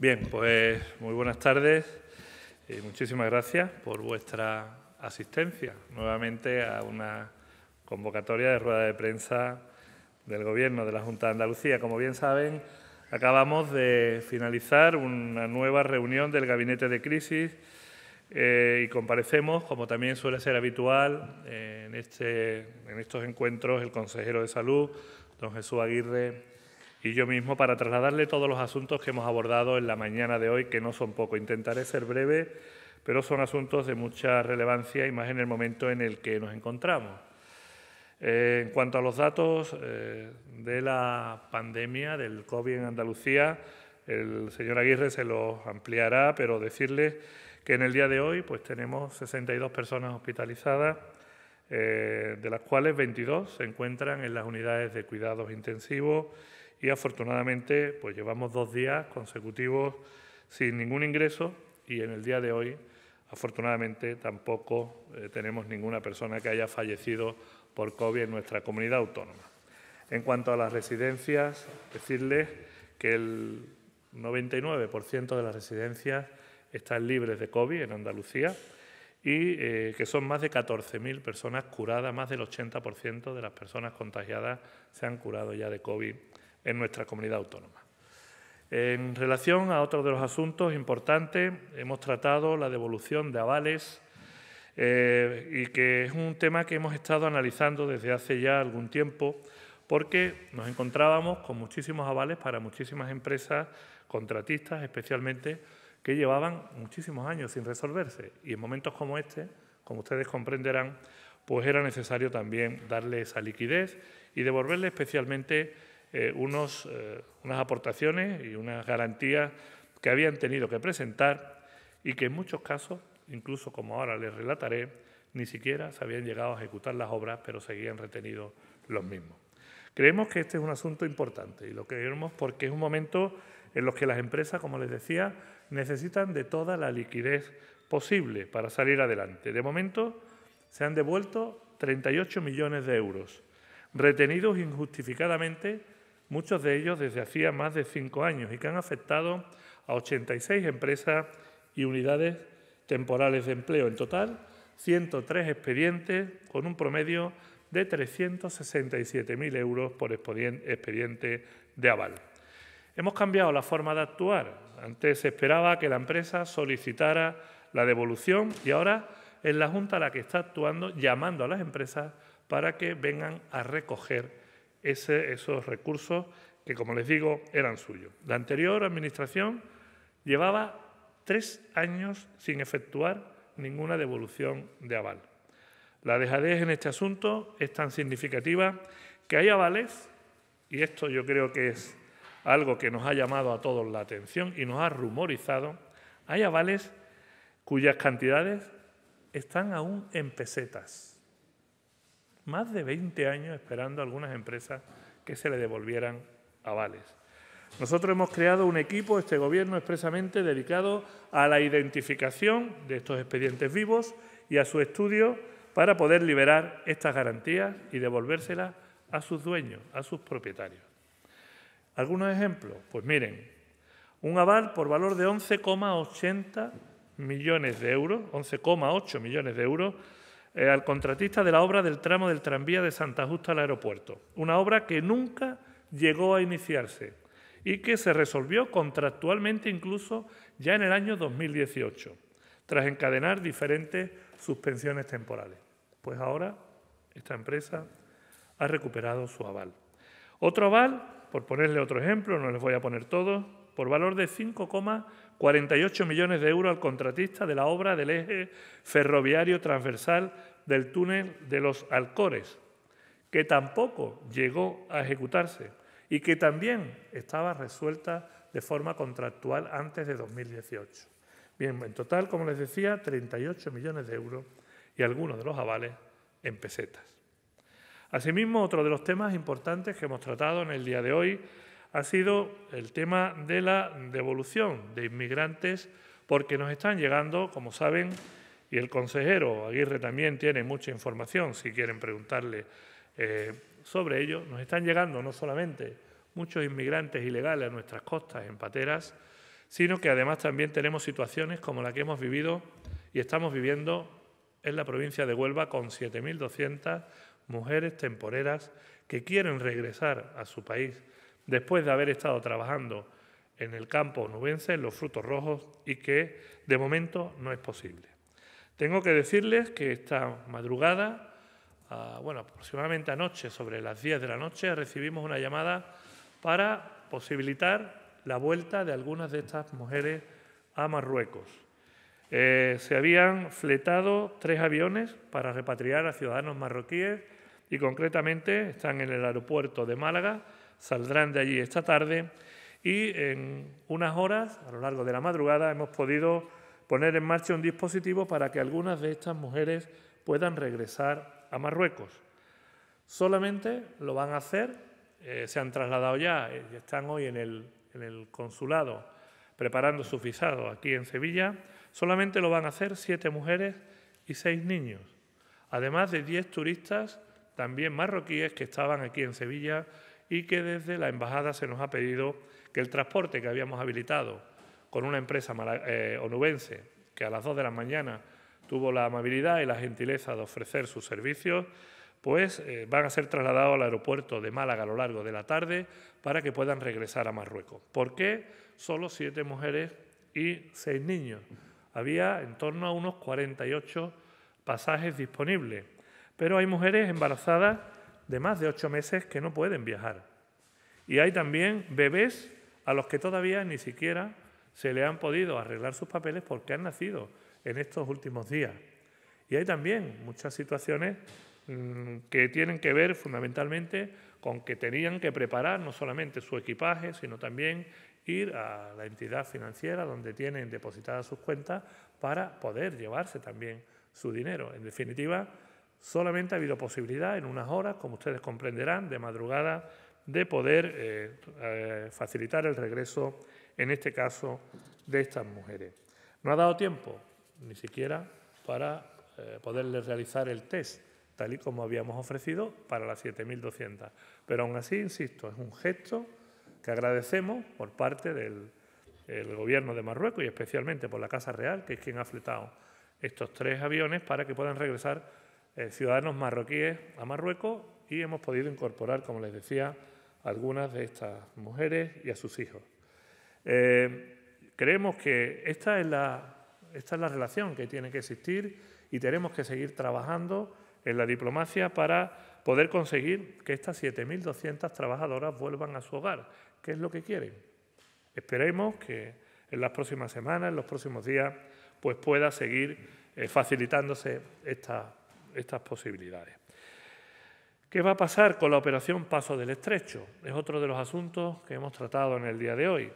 Bien, pues muy buenas tardes y muchísimas gracias por vuestra asistencia nuevamente a una convocatoria de rueda de prensa del Gobierno de la Junta de Andalucía. Como bien saben, acabamos de finalizar una nueva reunión del Gabinete de Crisis eh, y comparecemos, como también suele ser habitual en, este, en estos encuentros, el consejero de Salud, don Jesús Aguirre y yo mismo para trasladarle todos los asuntos que hemos abordado en la mañana de hoy, que no son poco Intentaré ser breve, pero son asuntos de mucha relevancia y más en el momento en el que nos encontramos. Eh, en cuanto a los datos eh, de la pandemia del COVID en Andalucía, el señor Aguirre se los ampliará, pero decirles que en el día de hoy pues, tenemos 62 personas hospitalizadas, eh, de las cuales 22 se encuentran en las unidades de cuidados intensivos y afortunadamente pues llevamos dos días consecutivos sin ningún ingreso y en el día de hoy afortunadamente tampoco eh, tenemos ninguna persona que haya fallecido por COVID en nuestra comunidad autónoma. En cuanto a las residencias, decirles que el 99% de las residencias están libres de COVID en Andalucía y eh, que son más de 14.000 personas curadas, más del 80% de las personas contagiadas se han curado ya de COVID en nuestra comunidad autónoma. En relación a otro de los asuntos importantes, hemos tratado la devolución de avales eh, y que es un tema que hemos estado analizando desde hace ya algún tiempo porque nos encontrábamos con muchísimos avales para muchísimas empresas contratistas especialmente que llevaban muchísimos años sin resolverse y en momentos como este, como ustedes comprenderán, pues era necesario también darle esa liquidez y devolverle especialmente eh, eh, unas aportaciones y unas garantías que habían tenido que presentar y que en muchos casos, incluso como ahora les relataré, ni siquiera se habían llegado a ejecutar las obras, pero seguían retenidos los mismos. Creemos que este es un asunto importante y lo creemos porque es un momento en los que las empresas, como les decía, necesitan de toda la liquidez posible para salir adelante. De momento se han devuelto 38 millones de euros, retenidos injustificadamente muchos de ellos desde hacía más de cinco años y que han afectado a 86 empresas y unidades temporales de empleo. En total, 103 expedientes con un promedio de 367.000 euros por expediente de aval. Hemos cambiado la forma de actuar. Antes se esperaba que la empresa solicitara la devolución y ahora es la Junta la que está actuando, llamando a las empresas para que vengan a recoger esos recursos que, como les digo, eran suyos. La anterior administración llevaba tres años sin efectuar ninguna devolución de aval. La dejadez en este asunto es tan significativa que hay avales, y esto yo creo que es algo que nos ha llamado a todos la atención y nos ha rumorizado, hay avales cuyas cantidades están aún en pesetas más de 20 años esperando a algunas empresas que se le devolvieran avales. Nosotros hemos creado un equipo, este Gobierno, expresamente dedicado a la identificación de estos expedientes vivos y a su estudio para poder liberar estas garantías y devolvérselas a sus dueños, a sus propietarios. Algunos ejemplos, pues miren, un aval por valor de 11,80 millones de euros, 11,8 millones de euros, eh, al contratista de la obra del tramo del tranvía de Santa Justa al aeropuerto, una obra que nunca llegó a iniciarse y que se resolvió contractualmente incluso ya en el año 2018, tras encadenar diferentes suspensiones temporales. Pues ahora esta empresa ha recuperado su aval. Otro aval, por ponerle otro ejemplo, no les voy a poner todos, por valor de 5,48 millones de euros al contratista de la obra del eje ferroviario transversal del túnel de los Alcores, que tampoco llegó a ejecutarse y que también estaba resuelta de forma contractual antes de 2018. Bien, en total, como les decía, 38 millones de euros y algunos de los avales en pesetas. Asimismo, otro de los temas importantes que hemos tratado en el día de hoy ha sido el tema de la devolución de inmigrantes, porque nos están llegando, como saben, y el consejero Aguirre también tiene mucha información, si quieren preguntarle eh, sobre ello, nos están llegando no solamente muchos inmigrantes ilegales a nuestras costas en pateras, sino que además también tenemos situaciones como la que hemos vivido y estamos viviendo en la provincia de Huelva con 7.200 mujeres temporeras que quieren regresar a su país después de haber estado trabajando en el campo nubense, en los frutos rojos, y que de momento no es posible. Tengo que decirles que esta madrugada, ah, bueno, aproximadamente anoche, sobre las 10 de la noche, recibimos una llamada para posibilitar la vuelta de algunas de estas mujeres a Marruecos. Eh, se habían fletado tres aviones para repatriar a ciudadanos marroquíes y concretamente están en el aeropuerto de Málaga saldrán de allí esta tarde y en unas horas, a lo largo de la madrugada, hemos podido poner en marcha un dispositivo para que algunas de estas mujeres puedan regresar a Marruecos. Solamente lo van a hacer, eh, se han trasladado ya, y eh, están hoy en el, en el consulado preparando su visado aquí en Sevilla, solamente lo van a hacer siete mujeres y seis niños, además de diez turistas, también marroquíes, que estaban aquí en Sevilla y que desde la embajada se nos ha pedido que el transporte que habíamos habilitado con una empresa eh, onubense que a las 2 de la mañana tuvo la amabilidad y la gentileza de ofrecer sus servicios, pues eh, van a ser trasladados al aeropuerto de Málaga a lo largo de la tarde para que puedan regresar a Marruecos. ¿Por qué solo siete mujeres y seis niños? Había en torno a unos 48 pasajes disponibles, pero hay mujeres embarazadas de más de ocho meses que no pueden viajar. Y hay también bebés a los que todavía ni siquiera se le han podido arreglar sus papeles porque han nacido en estos últimos días. Y hay también muchas situaciones mm, que tienen que ver fundamentalmente con que tenían que preparar no solamente su equipaje, sino también ir a la entidad financiera donde tienen depositadas sus cuentas para poder llevarse también su dinero. En definitiva, Solamente ha habido posibilidad en unas horas, como ustedes comprenderán, de madrugada, de poder eh, eh, facilitar el regreso, en este caso, de estas mujeres. No ha dado tiempo ni siquiera para eh, poderles realizar el test, tal y como habíamos ofrecido para las 7.200. Pero aún así, insisto, es un gesto que agradecemos por parte del Gobierno de Marruecos y especialmente por la Casa Real, que es quien ha fletado estos tres aviones para que puedan regresar eh, ciudadanos marroquíes a Marruecos y hemos podido incorporar, como les decía, a algunas de estas mujeres y a sus hijos. Eh, creemos que esta es, la, esta es la relación que tiene que existir y tenemos que seguir trabajando en la diplomacia para poder conseguir que estas 7.200 trabajadoras vuelvan a su hogar, que es lo que quieren. Esperemos que en las próximas semanas, en los próximos días, pues pueda seguir eh, facilitándose esta estas posibilidades. ¿Qué va a pasar con la operación Paso del Estrecho? Es otro de los asuntos que hemos tratado en el día de hoy.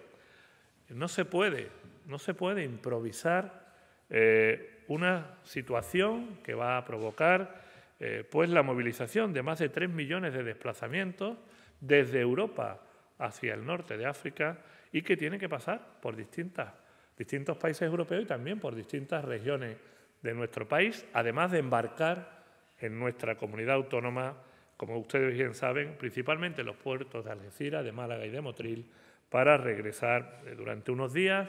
No se puede, no se puede improvisar eh, una situación que va a provocar eh, pues la movilización de más de 3 millones de desplazamientos desde Europa hacia el norte de África y que tiene que pasar por distintos países europeos y también por distintas regiones de nuestro país, además de embarcar en nuestra comunidad autónoma, como ustedes bien saben, principalmente en los puertos de Algeciras, de Málaga y de Motril, para regresar eh, durante unos días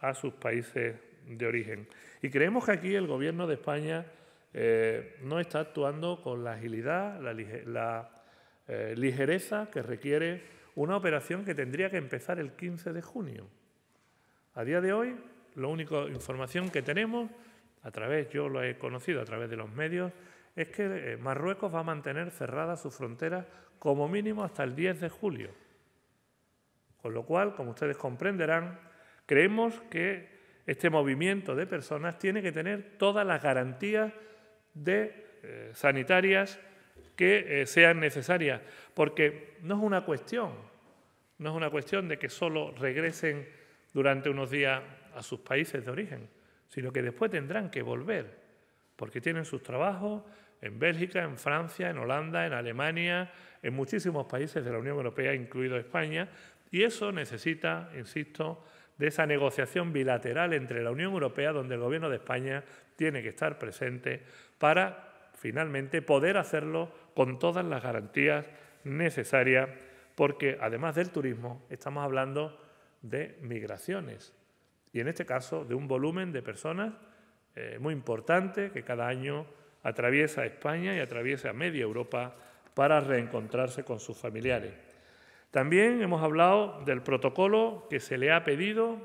a sus países de origen. Y creemos que aquí el Gobierno de España eh, no está actuando con la agilidad, la, eh, ligereza que requiere una operación que tendría que empezar el 15 de junio. A día de hoy, la única información que tenemos a través, yo lo he conocido a través de los medios, es que eh, Marruecos va a mantener cerrada su frontera como mínimo hasta el 10 de julio. Con lo cual, como ustedes comprenderán, creemos que este movimiento de personas tiene que tener todas las garantías de, eh, sanitarias que eh, sean necesarias, porque no es una cuestión, no es una cuestión de que solo regresen durante unos días a sus países de origen sino que después tendrán que volver, porque tienen sus trabajos en Bélgica, en Francia, en Holanda, en Alemania, en muchísimos países de la Unión Europea, incluido España, y eso necesita, insisto, de esa negociación bilateral entre la Unión Europea, donde el Gobierno de España tiene que estar presente para finalmente poder hacerlo con todas las garantías necesarias, porque además del turismo estamos hablando de migraciones, y en este caso de un volumen de personas eh, muy importante que cada año atraviesa España y atraviesa media Europa para reencontrarse con sus familiares. También hemos hablado del protocolo que se le ha pedido,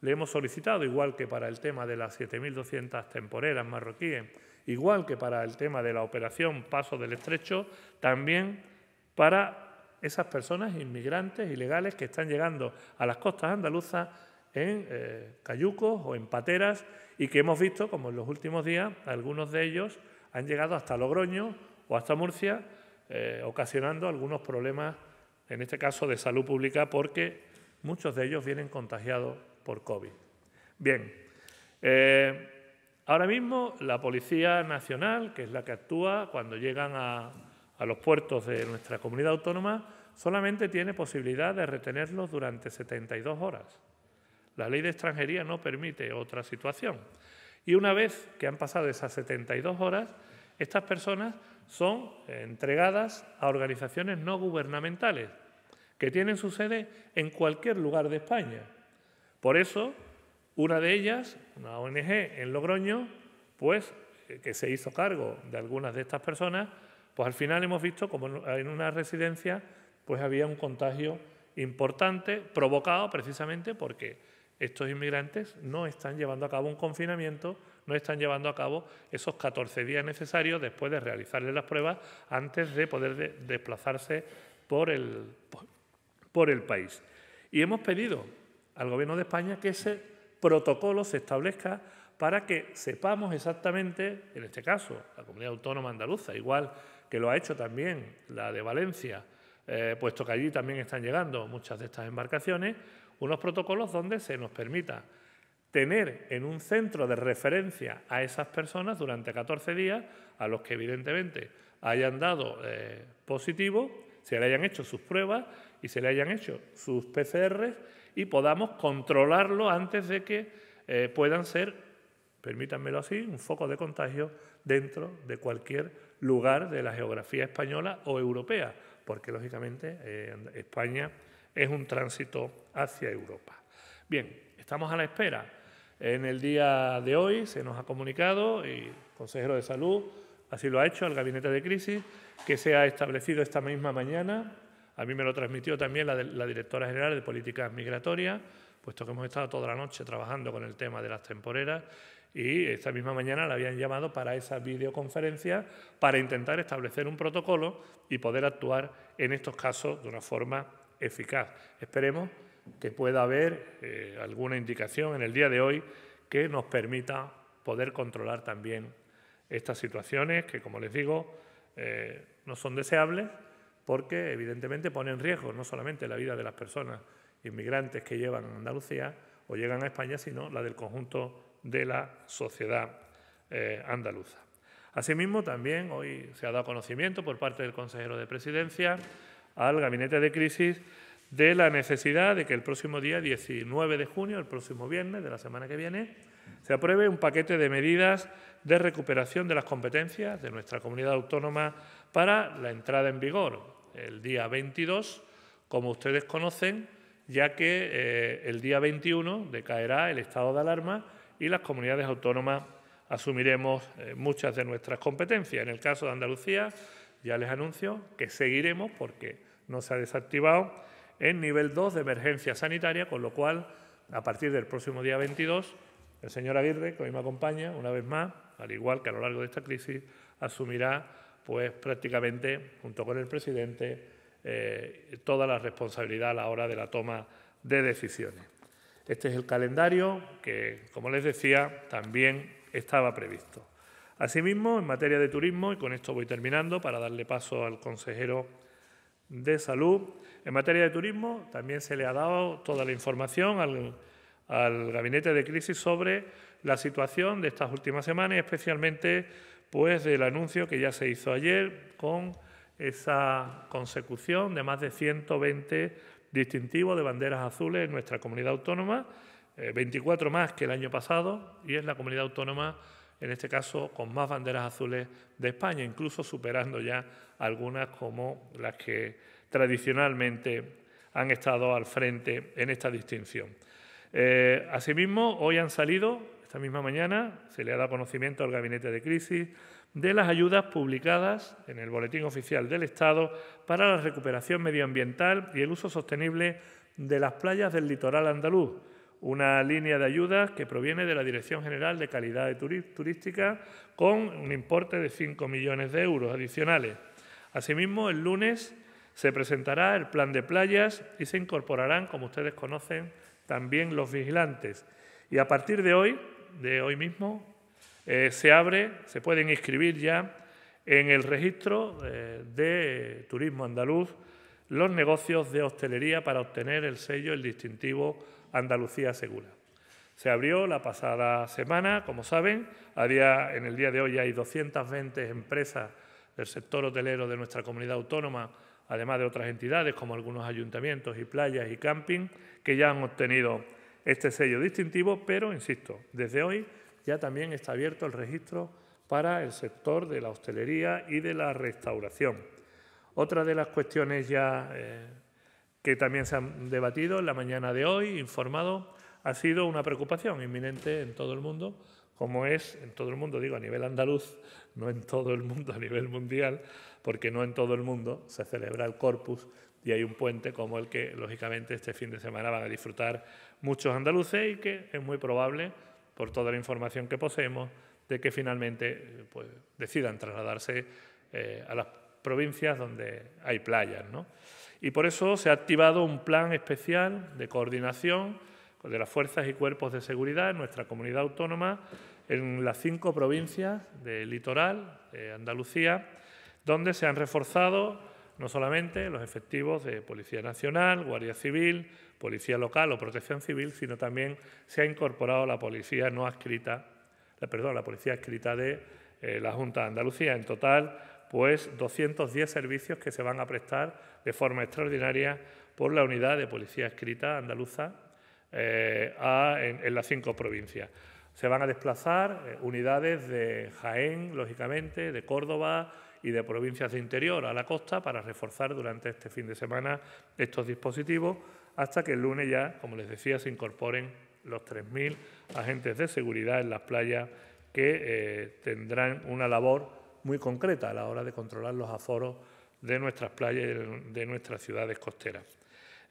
le hemos solicitado, igual que para el tema de las 7.200 temporeras marroquíes, igual que para el tema de la operación Paso del Estrecho, también para esas personas inmigrantes ilegales que están llegando a las costas andaluzas en eh, cayucos o en pateras y que hemos visto como en los últimos días algunos de ellos han llegado hasta Logroño o hasta Murcia, eh, ocasionando algunos problemas, en este caso de salud pública, porque muchos de ellos vienen contagiados por COVID. Bien, eh, ahora mismo la Policía Nacional, que es la que actúa cuando llegan a, a los puertos de nuestra comunidad autónoma, solamente tiene posibilidad de retenerlos durante 72 horas. La ley de extranjería no permite otra situación. Y una vez que han pasado esas 72 horas, estas personas son entregadas a organizaciones no gubernamentales que tienen su sede en cualquier lugar de España. Por eso, una de ellas, una ONG en Logroño, pues eh, que se hizo cargo de algunas de estas personas, pues al final hemos visto como en una residencia pues había un contagio importante provocado precisamente porque estos inmigrantes no están llevando a cabo un confinamiento, no están llevando a cabo esos 14 días necesarios después de realizarles las pruebas antes de poder desplazarse por el, país. Y hemos pedido al Gobierno de España que ese protocolo se establezca para que sepamos exactamente, en este caso, la comunidad autónoma andaluza, igual que lo ha hecho también la de Valencia, eh, puesto que allí también están llegando muchas de estas embarcaciones, unos protocolos donde se nos permita tener en un centro de referencia a esas personas durante 14 días, a los que evidentemente hayan dado eh, positivo, se le hayan hecho sus pruebas y se le hayan hecho sus PCRs y podamos controlarlo antes de que eh, puedan ser, permítanmelo así, un foco de contagio dentro de cualquier lugar de la geografía española o europea, porque lógicamente eh, España es un tránsito hacia Europa. Bien, estamos a la espera. En el día de hoy se nos ha comunicado, y el consejero de salud así lo ha hecho, el gabinete de crisis, que se ha establecido esta misma mañana. A mí me lo transmitió también la, la directora general de Políticas Migratorias, puesto que hemos estado toda la noche trabajando con el tema de las temporeras y esta misma mañana la habían llamado para esa videoconferencia para intentar establecer un protocolo y poder actuar en estos casos de una forma eficaz. Esperemos que pueda haber eh, alguna indicación en el día de hoy que nos permita poder controlar también estas situaciones que, como les digo, eh, no son deseables porque evidentemente ponen en riesgo no solamente la vida de las personas inmigrantes que llevan a Andalucía o llegan a España, sino la del conjunto de la sociedad eh, andaluza. Asimismo, también hoy se ha dado conocimiento por parte del consejero de Presidencia al Gabinete de Crisis de la necesidad de que el próximo día 19 de junio, el próximo viernes de la semana que viene, se apruebe un paquete de medidas de recuperación de las competencias de nuestra comunidad autónoma para la entrada en vigor el día 22, como ustedes conocen, ya que eh, el día 21 decaerá el estado de alarma y las comunidades autónomas asumiremos eh, muchas de nuestras competencias. En el caso de Andalucía, ya les anuncio que seguiremos porque no se ha desactivado en nivel 2 de emergencia sanitaria, con lo cual, a partir del próximo día 22, el señor Aguirre, que hoy me acompaña, una vez más, al igual que a lo largo de esta crisis, asumirá pues, prácticamente, junto con el presidente, eh, toda la responsabilidad a la hora de la toma de decisiones. Este es el calendario que, como les decía, también estaba previsto. Asimismo, en materia de turismo, y con esto voy terminando para darle paso al consejero de salud, en materia de turismo también se le ha dado toda la información al, gabinete de crisis sobre la situación de estas últimas semanas, y especialmente pues del anuncio que ya se hizo ayer con esa consecución de más de 120 distintivos de banderas azules en nuestra comunidad autónoma, 24 eh, más que el año pasado, y es la comunidad autónoma en este caso con más banderas azules de España, incluso superando ya algunas como las que tradicionalmente han estado al frente en esta distinción. Eh, asimismo, hoy han salido, esta misma mañana, se le ha dado conocimiento al Gabinete de Crisis de las ayudas publicadas en el Boletín Oficial del Estado para la recuperación medioambiental y el uso sostenible de las playas del litoral andaluz, una línea de ayudas que proviene de la Dirección General de Calidad de Turística con un importe de 5 millones de euros adicionales. Asimismo, el lunes se presentará el plan de playas y se incorporarán, como ustedes conocen, también los vigilantes. Y a partir de hoy, de hoy mismo, eh, se abre, se pueden inscribir ya en el registro eh, de Turismo Andaluz los negocios de hostelería para obtener el sello, el distintivo Andalucía Segura. Se abrió la pasada semana, como saben, en el día de hoy hay 220 empresas del sector hotelero de nuestra comunidad autónoma, además de otras entidades como algunos ayuntamientos y playas y camping, que ya han obtenido este sello distintivo, pero, insisto, desde hoy ya también está abierto el registro para el sector de la hostelería y de la restauración. Otra de las cuestiones ya eh, que también se han debatido en la mañana de hoy, informado, ha sido una preocupación inminente en todo el mundo, como es en todo el mundo, digo a nivel andaluz, no en todo el mundo a nivel mundial, porque no en todo el mundo se celebra el Corpus y hay un puente como el que, lógicamente, este fin de semana van a disfrutar muchos andaluces y que es muy probable, por toda la información que poseemos, de que finalmente eh, pues, decidan trasladarse eh, a las provincias donde hay playas. ¿no? Y por eso se ha activado un plan especial de coordinación de las fuerzas y cuerpos de seguridad en nuestra comunidad autónoma, en las cinco provincias del litoral de Andalucía, donde se han reforzado no solamente los efectivos de Policía Nacional, Guardia Civil, Policía Local o Protección Civil, sino también se ha incorporado la policía no adscrita, eh, perdón, la policía escrita de eh, la Junta de Andalucía. En total, pues 210 servicios que se van a prestar de forma extraordinaria por la unidad de policía escrita andaluza eh, en, las cinco provincias. Se van a desplazar eh, unidades de Jaén, lógicamente, de Córdoba y de provincias de interior a la costa para reforzar durante este fin de semana estos dispositivos hasta que el lunes ya, como les decía, se incorporen los 3.000 agentes de seguridad en las playas que eh, tendrán una labor muy concreta a la hora de controlar los aforos de nuestras playas y de nuestras ciudades costeras.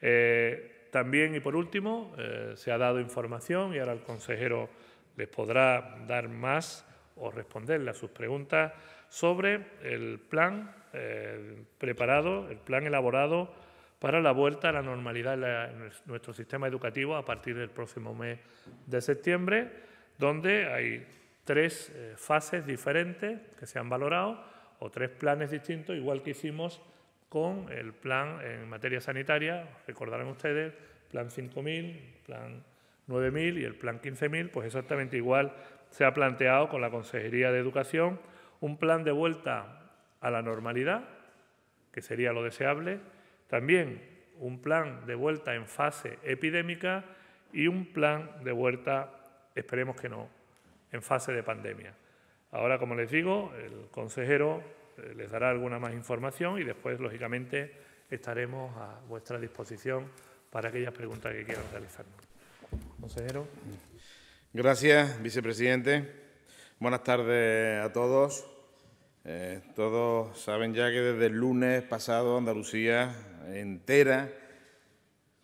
Eh, también, y por último, eh, se ha dado información y ahora el consejero les podrá dar más o responderle a sus preguntas sobre el plan eh, preparado, el plan elaborado para la vuelta a la normalidad en, nuestro sistema educativo a partir del próximo mes de septiembre, donde hay tres eh, fases diferentes que se han valorado o tres planes distintos, igual que hicimos con el plan en materia sanitaria, recordarán ustedes, plan 5.000, plan 9.000 y el plan 15.000, pues exactamente igual se ha planteado con la Consejería de Educación un plan de vuelta a la normalidad, que sería lo deseable, también un plan de vuelta en fase epidémica y un plan de vuelta, esperemos que no, en fase de pandemia. Ahora, como les digo, el consejero eh, les dará alguna más información y después, lógicamente, estaremos a vuestra disposición para aquellas preguntas que quieran realizarnos. Consejero. Gracias, vicepresidente. Buenas tardes a todos. Eh, todos saben ya que desde el lunes pasado Andalucía entera,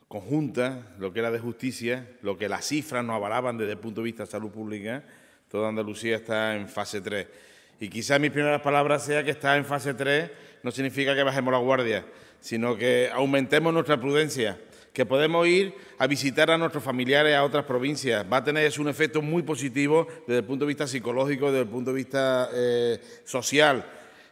conjunta, lo que era de justicia, lo que las cifras nos avalaban desde el punto de vista de salud pública, Toda Andalucía está en fase 3. Y quizás mis primeras palabras sea que está en fase 3 no significa que bajemos la guardia, sino que aumentemos nuestra prudencia, que podemos ir a visitar a nuestros familiares a otras provincias. Va a tener eso un efecto muy positivo desde el punto de vista psicológico, desde el punto de vista eh, social,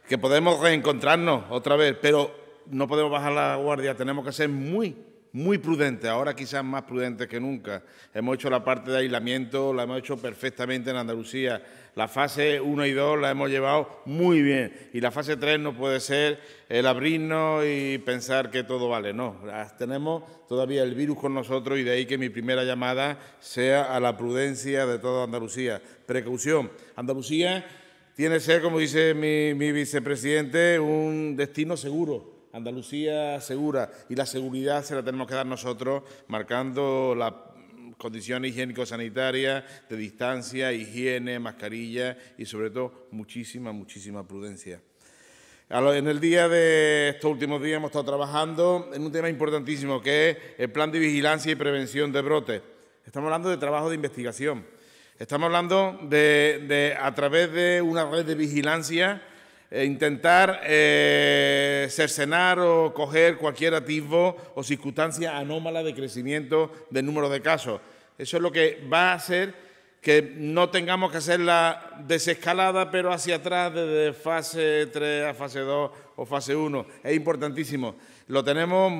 que podemos reencontrarnos otra vez, pero no podemos bajar la guardia, tenemos que ser muy muy prudente, ahora quizás más prudente que nunca. Hemos hecho la parte de aislamiento, la hemos hecho perfectamente en Andalucía. La fase 1 y 2 la hemos llevado muy bien. Y la fase 3 no puede ser el abrirnos y pensar que todo vale. No, tenemos todavía el virus con nosotros y de ahí que mi primera llamada sea a la prudencia de toda Andalucía. Precaución. Andalucía tiene que ser, como dice mi, mi vicepresidente, un destino seguro Andalucía segura y la seguridad se la tenemos que dar nosotros marcando las condiciones higiénico-sanitarias de distancia, higiene, mascarilla y sobre todo muchísima, muchísima prudencia. En el día de estos últimos días hemos estado trabajando en un tema importantísimo que es el plan de vigilancia y prevención de brotes. Estamos hablando de trabajo de investigación. Estamos hablando de, de a través de una red de vigilancia eh, intentar eh, cercenar o coger cualquier atisbo o circunstancia anómala de crecimiento del número de casos. Eso es lo que va a hacer que no tengamos que hacer la desescalada, pero hacia atrás, desde fase 3 a fase 2 o fase 1. Es importantísimo. Lo tenemos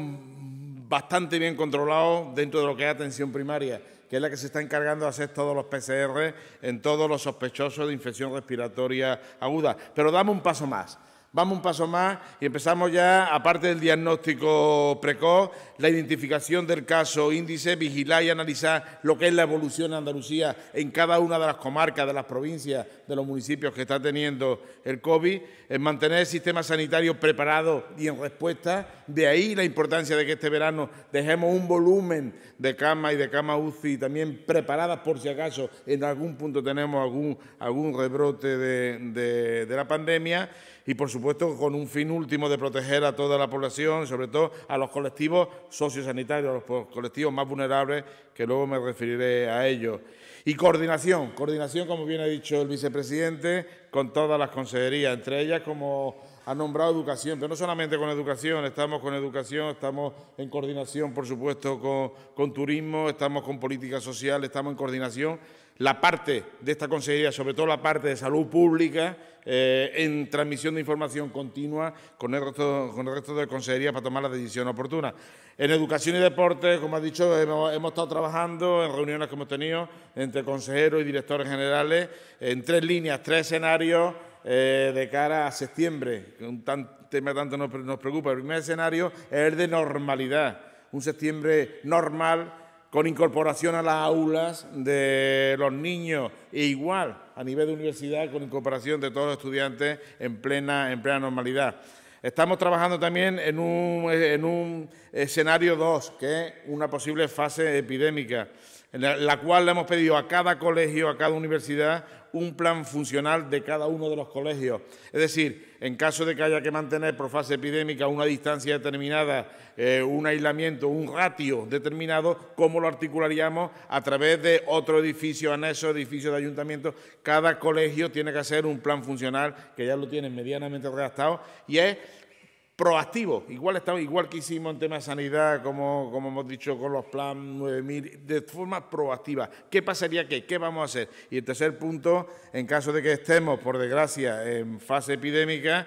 bastante bien controlado dentro de lo que es atención primaria que es la que se está encargando de hacer todos los PCR en todos los sospechosos de infección respiratoria aguda. Pero dame un paso más vamos un paso más y empezamos ya, aparte del diagnóstico precoz, la identificación del caso índice, vigilar y analizar lo que es la evolución en Andalucía en cada una de las comarcas, de las provincias, de los municipios que está teniendo el COVID, en mantener el sistema sanitario preparado y en respuesta. De ahí la importancia de que este verano dejemos un volumen de camas y de camas UCI también preparadas por si acaso en algún punto tenemos algún, algún rebrote de, la pandemia y supuesto con un fin último de proteger a toda la población, sobre todo a los colectivos sociosanitarios, a los colectivos más vulnerables, que luego me referiré a ellos. Y coordinación, coordinación, como bien ha dicho el vicepresidente, con todas las consejerías, entre ellas como ha nombrado educación, pero no solamente con educación, estamos con educación, estamos en coordinación, por supuesto, con, con turismo, estamos con política social, estamos en coordinación la parte de esta consejería, sobre todo la parte de salud pública, eh, en transmisión de información continua con el, resto, de consejerías para tomar la decisión oportuna. En educación y deporte, como ha dicho, hemos, estado trabajando en reuniones que hemos tenido entre consejeros y directores generales en tres líneas, tres escenarios eh, de cara a septiembre, un tema tanto nos, nos preocupa. El primer escenario es el de normalidad, un septiembre normal con incorporación a las aulas de los niños, e igual a nivel de universidad, con incorporación de todos los estudiantes en plena, en plena normalidad. Estamos trabajando también en un, en un escenario 2, que es una posible fase epidémica en la cual le hemos pedido a cada colegio, a cada universidad, un plan funcional de cada uno de los colegios. Es decir, en caso de que haya que mantener por fase epidémica una distancia determinada, eh, un aislamiento, un ratio determinado, ¿cómo lo articularíamos? A través de otro edificio anexo, edificio de ayuntamiento. Cada colegio tiene que hacer un plan funcional que ya lo tienen medianamente redactado y es proactivos, igual, estamos, igual que hicimos en tema de sanidad, como, como hemos dicho con los plan 9000, de forma proactiva. ¿Qué pasaría qué? ¿Qué vamos a hacer? Y el tercer punto, en caso de que estemos, por desgracia, en fase epidémica,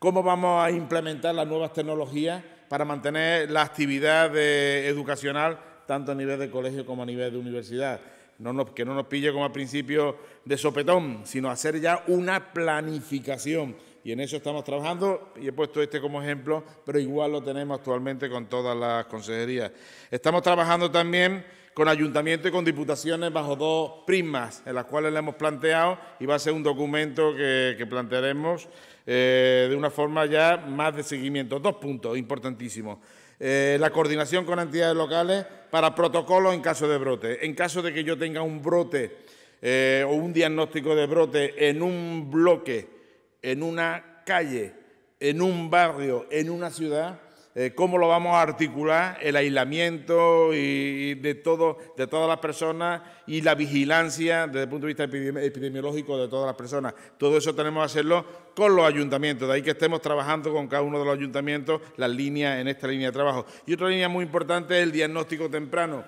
¿cómo vamos a implementar las nuevas tecnologías para mantener la actividad eh, educacional tanto a nivel de colegio como a nivel de universidad? No nos, que no nos pille como al principio de sopetón, sino hacer ya una planificación y en eso estamos trabajando y he puesto este como ejemplo, pero igual lo tenemos actualmente con todas las consejerías. Estamos trabajando también con ayuntamientos y con diputaciones bajo dos prismas, en las cuales le hemos planteado y va a ser un documento que, plantearemos eh, de una forma ya más de seguimiento. Dos puntos importantísimos. Eh, la coordinación con entidades locales para protocolos en caso de brote. En caso de que yo tenga un brote eh, o un diagnóstico de brote en un bloque en una calle, en un barrio, en una ciudad, eh, cómo lo vamos a articular, el aislamiento de, de todas las personas y la vigilancia desde el punto de vista epidemiológico de todas las personas. Todo eso tenemos que hacerlo con los ayuntamientos, de ahí que estemos trabajando con cada uno de los ayuntamientos las líneas en esta línea de trabajo. Y otra línea muy importante es el diagnóstico temprano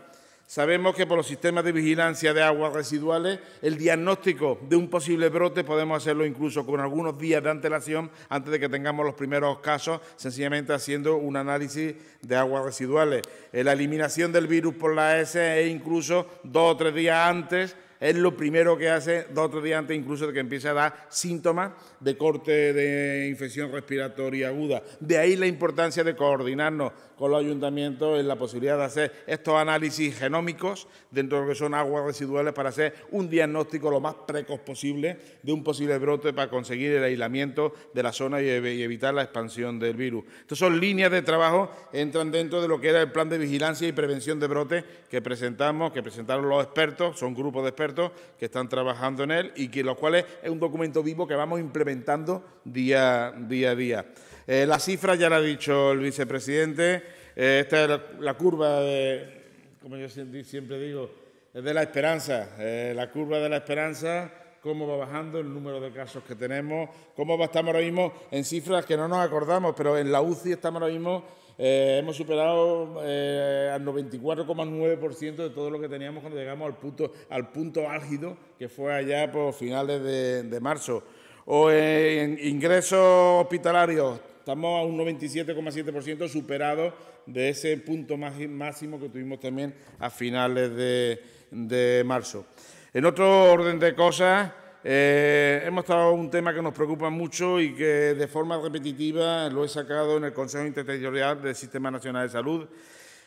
Sabemos que por los sistemas de vigilancia de aguas residuales, el diagnóstico de un posible brote podemos hacerlo incluso con algunos días de antelación antes de que tengamos los primeros casos, sencillamente haciendo un análisis de aguas residuales. Eh, la eliminación del virus por la S es incluso dos o tres días antes es lo primero que hace dos o tres días antes incluso de que empiece a dar síntomas de corte de infección respiratoria aguda. De ahí la importancia de coordinarnos con los ayuntamientos en la posibilidad de hacer estos análisis genómicos dentro de lo que son aguas residuales para hacer un diagnóstico lo más precoz posible de un posible brote para conseguir el aislamiento de la zona y evitar la expansión del virus. Estas son líneas de trabajo entran dentro de lo que era el plan de vigilancia y prevención de brotes que presentamos, que presentaron los expertos, son grupos de expertos que están trabajando en él y que los cuales es un documento vivo que vamos implementando día, a día. Eh, la cifra ya la ha dicho el vicepresidente. Eh, esta es la, curva de, como yo siempre digo, de la esperanza. Eh, la curva de la esperanza cómo va bajando el número de casos que tenemos, cómo estamos ahora mismo en cifras que no nos acordamos, pero en la UCI estamos ahora mismo eh, hemos superado eh, al 94,9% de todo lo que teníamos cuando llegamos al punto, al punto álgido, que fue allá por finales de, marzo. O en ingresos hospitalarios, estamos a un 97,7% superado de ese punto máximo que tuvimos también a finales de marzo. En otro orden de cosas, eh, hemos estado un tema que nos preocupa mucho y que de forma repetitiva lo he sacado en el Consejo Interterritorial del Sistema Nacional de Salud,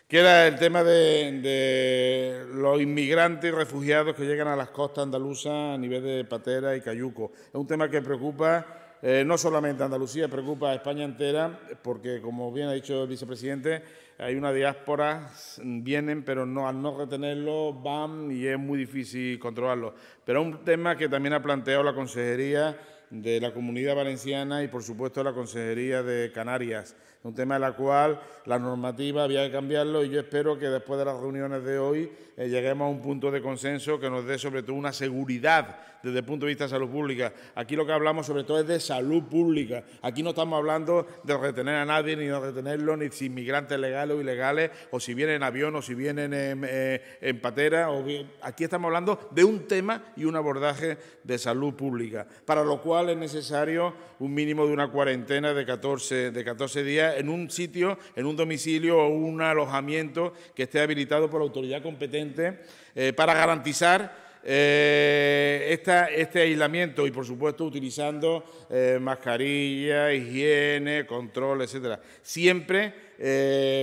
que era el tema de, de los inmigrantes y refugiados que llegan a las costas andaluzas a nivel de Patera y Cayuco. Es un tema que preocupa eh, no solamente Andalucía, preocupa a España entera, porque como bien ha dicho el vicepresidente, hay una diáspora, vienen, pero no, al no retenerlo van y es muy difícil controlarlo. Pero es un tema que también ha planteado la Consejería de la Comunidad Valenciana y, por supuesto, la Consejería de Canarias un tema en el cual la normativa había que cambiarlo y yo espero que después de las reuniones de hoy eh, lleguemos a un punto de consenso que nos dé sobre todo una seguridad desde el punto de vista de salud pública. Aquí lo que hablamos sobre todo es de salud pública. Aquí no estamos hablando de retener a nadie, ni de retenerlo, ni si inmigrantes legales o ilegales, o si vienen en avión, o si vienen en, eh, patera. O Aquí estamos hablando de un tema y un abordaje de salud pública, para lo cual es necesario un mínimo de una cuarentena de 14, de 14 días en un sitio, en un domicilio o un alojamiento que esté habilitado por la autoridad competente eh, para garantizar eh, este aislamiento y, por supuesto, utilizando mascarillas, eh, mascarilla, higiene, control, etcétera. Siempre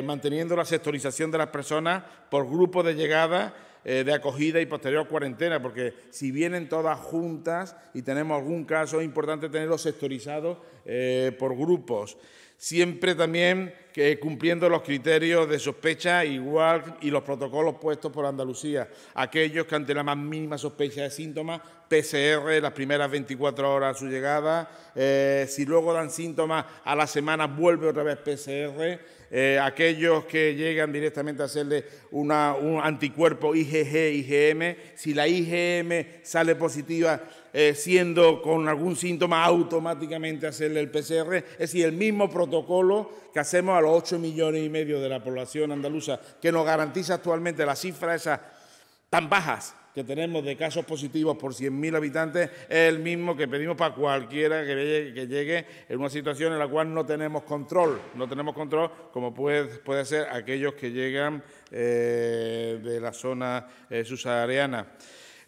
manteniendo la sectorización de las personas por grupos de llegada de acogida y posterior cuarentena, porque si vienen todas juntas y tenemos algún caso, es importante tenerlos sectorizados por grupos siempre también que cumpliendo los criterios de sospecha igual y los protocolos puestos por Andalucía. Aquellos que ante la más mínima sospecha de síntomas, PCR las primeras 24 horas de su llegada, eh, si luego dan síntomas a la semana vuelve otra vez PCR, eh, aquellos que llegan directamente a hacerle una, un anticuerpo IgG, IgM, si la IgM sale positiva eh, siendo con algún síntoma, automáticamente hacerle el PCR, es decir, el mismo protocolo que hacemos a los 8 millones y medio de la población andaluza, que nos garantiza actualmente las cifras esas tan bajas que tenemos de casos positivos por 100.000 habitantes es el mismo que pedimos para cualquiera que llegue, en una situación en la cual no tenemos control, no tenemos control como puede, puede ser aquellos que llegan eh, de la zona eh, subsahariana.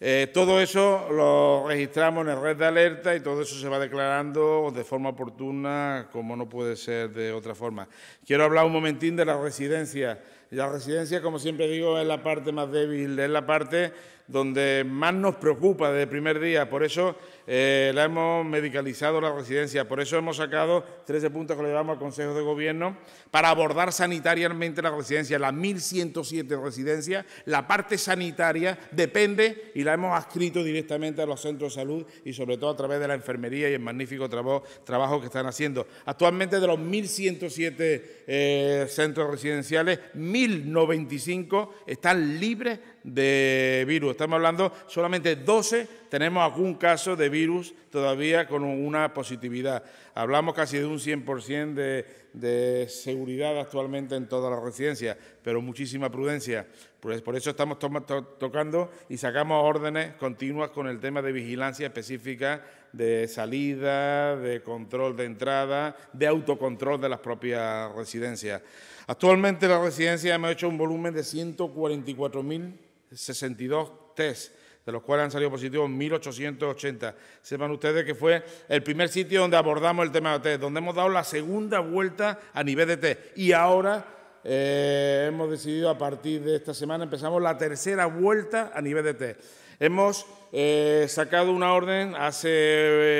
Eh, todo eso lo registramos en red de alerta y todo eso se va declarando de forma oportuna, como no puede ser de otra forma. Quiero hablar un momentín de la residencia. La residencia, como siempre digo, es la parte más débil, es la parte donde más nos preocupa desde el primer día. Por eso eh, la hemos medicalizado la residencia, por eso hemos sacado 13 puntos que le llevamos al Consejo de Gobierno para abordar sanitariamente la residencia. Las 1.107 residencias, la parte sanitaria depende y la hemos adscrito directamente a los centros de salud y sobre todo a través de la enfermería y el magnífico trabajo que están haciendo. Actualmente de los 1.107 eh, centros residenciales, 1.095 están libres de virus. Estamos hablando solamente 12, tenemos algún caso de virus todavía con una positividad. Hablamos casi de un 100% de, seguridad actualmente en todas las residencias, pero muchísima prudencia. por eso estamos tocando y sacamos órdenes continuas con el tema de vigilancia específica de salida, de control de entrada, de autocontrol de las propias residencias. Actualmente la residencia ha hecho un volumen de 144.000 62 test, de los cuales han salido positivos 1.880. Sepan ustedes que fue el primer sitio donde abordamos el tema de test, donde hemos dado la segunda vuelta a nivel de test. Y ahora eh, hemos decidido a partir de esta semana, empezamos la tercera vuelta a nivel de test. Hemos eh, sacado una orden hace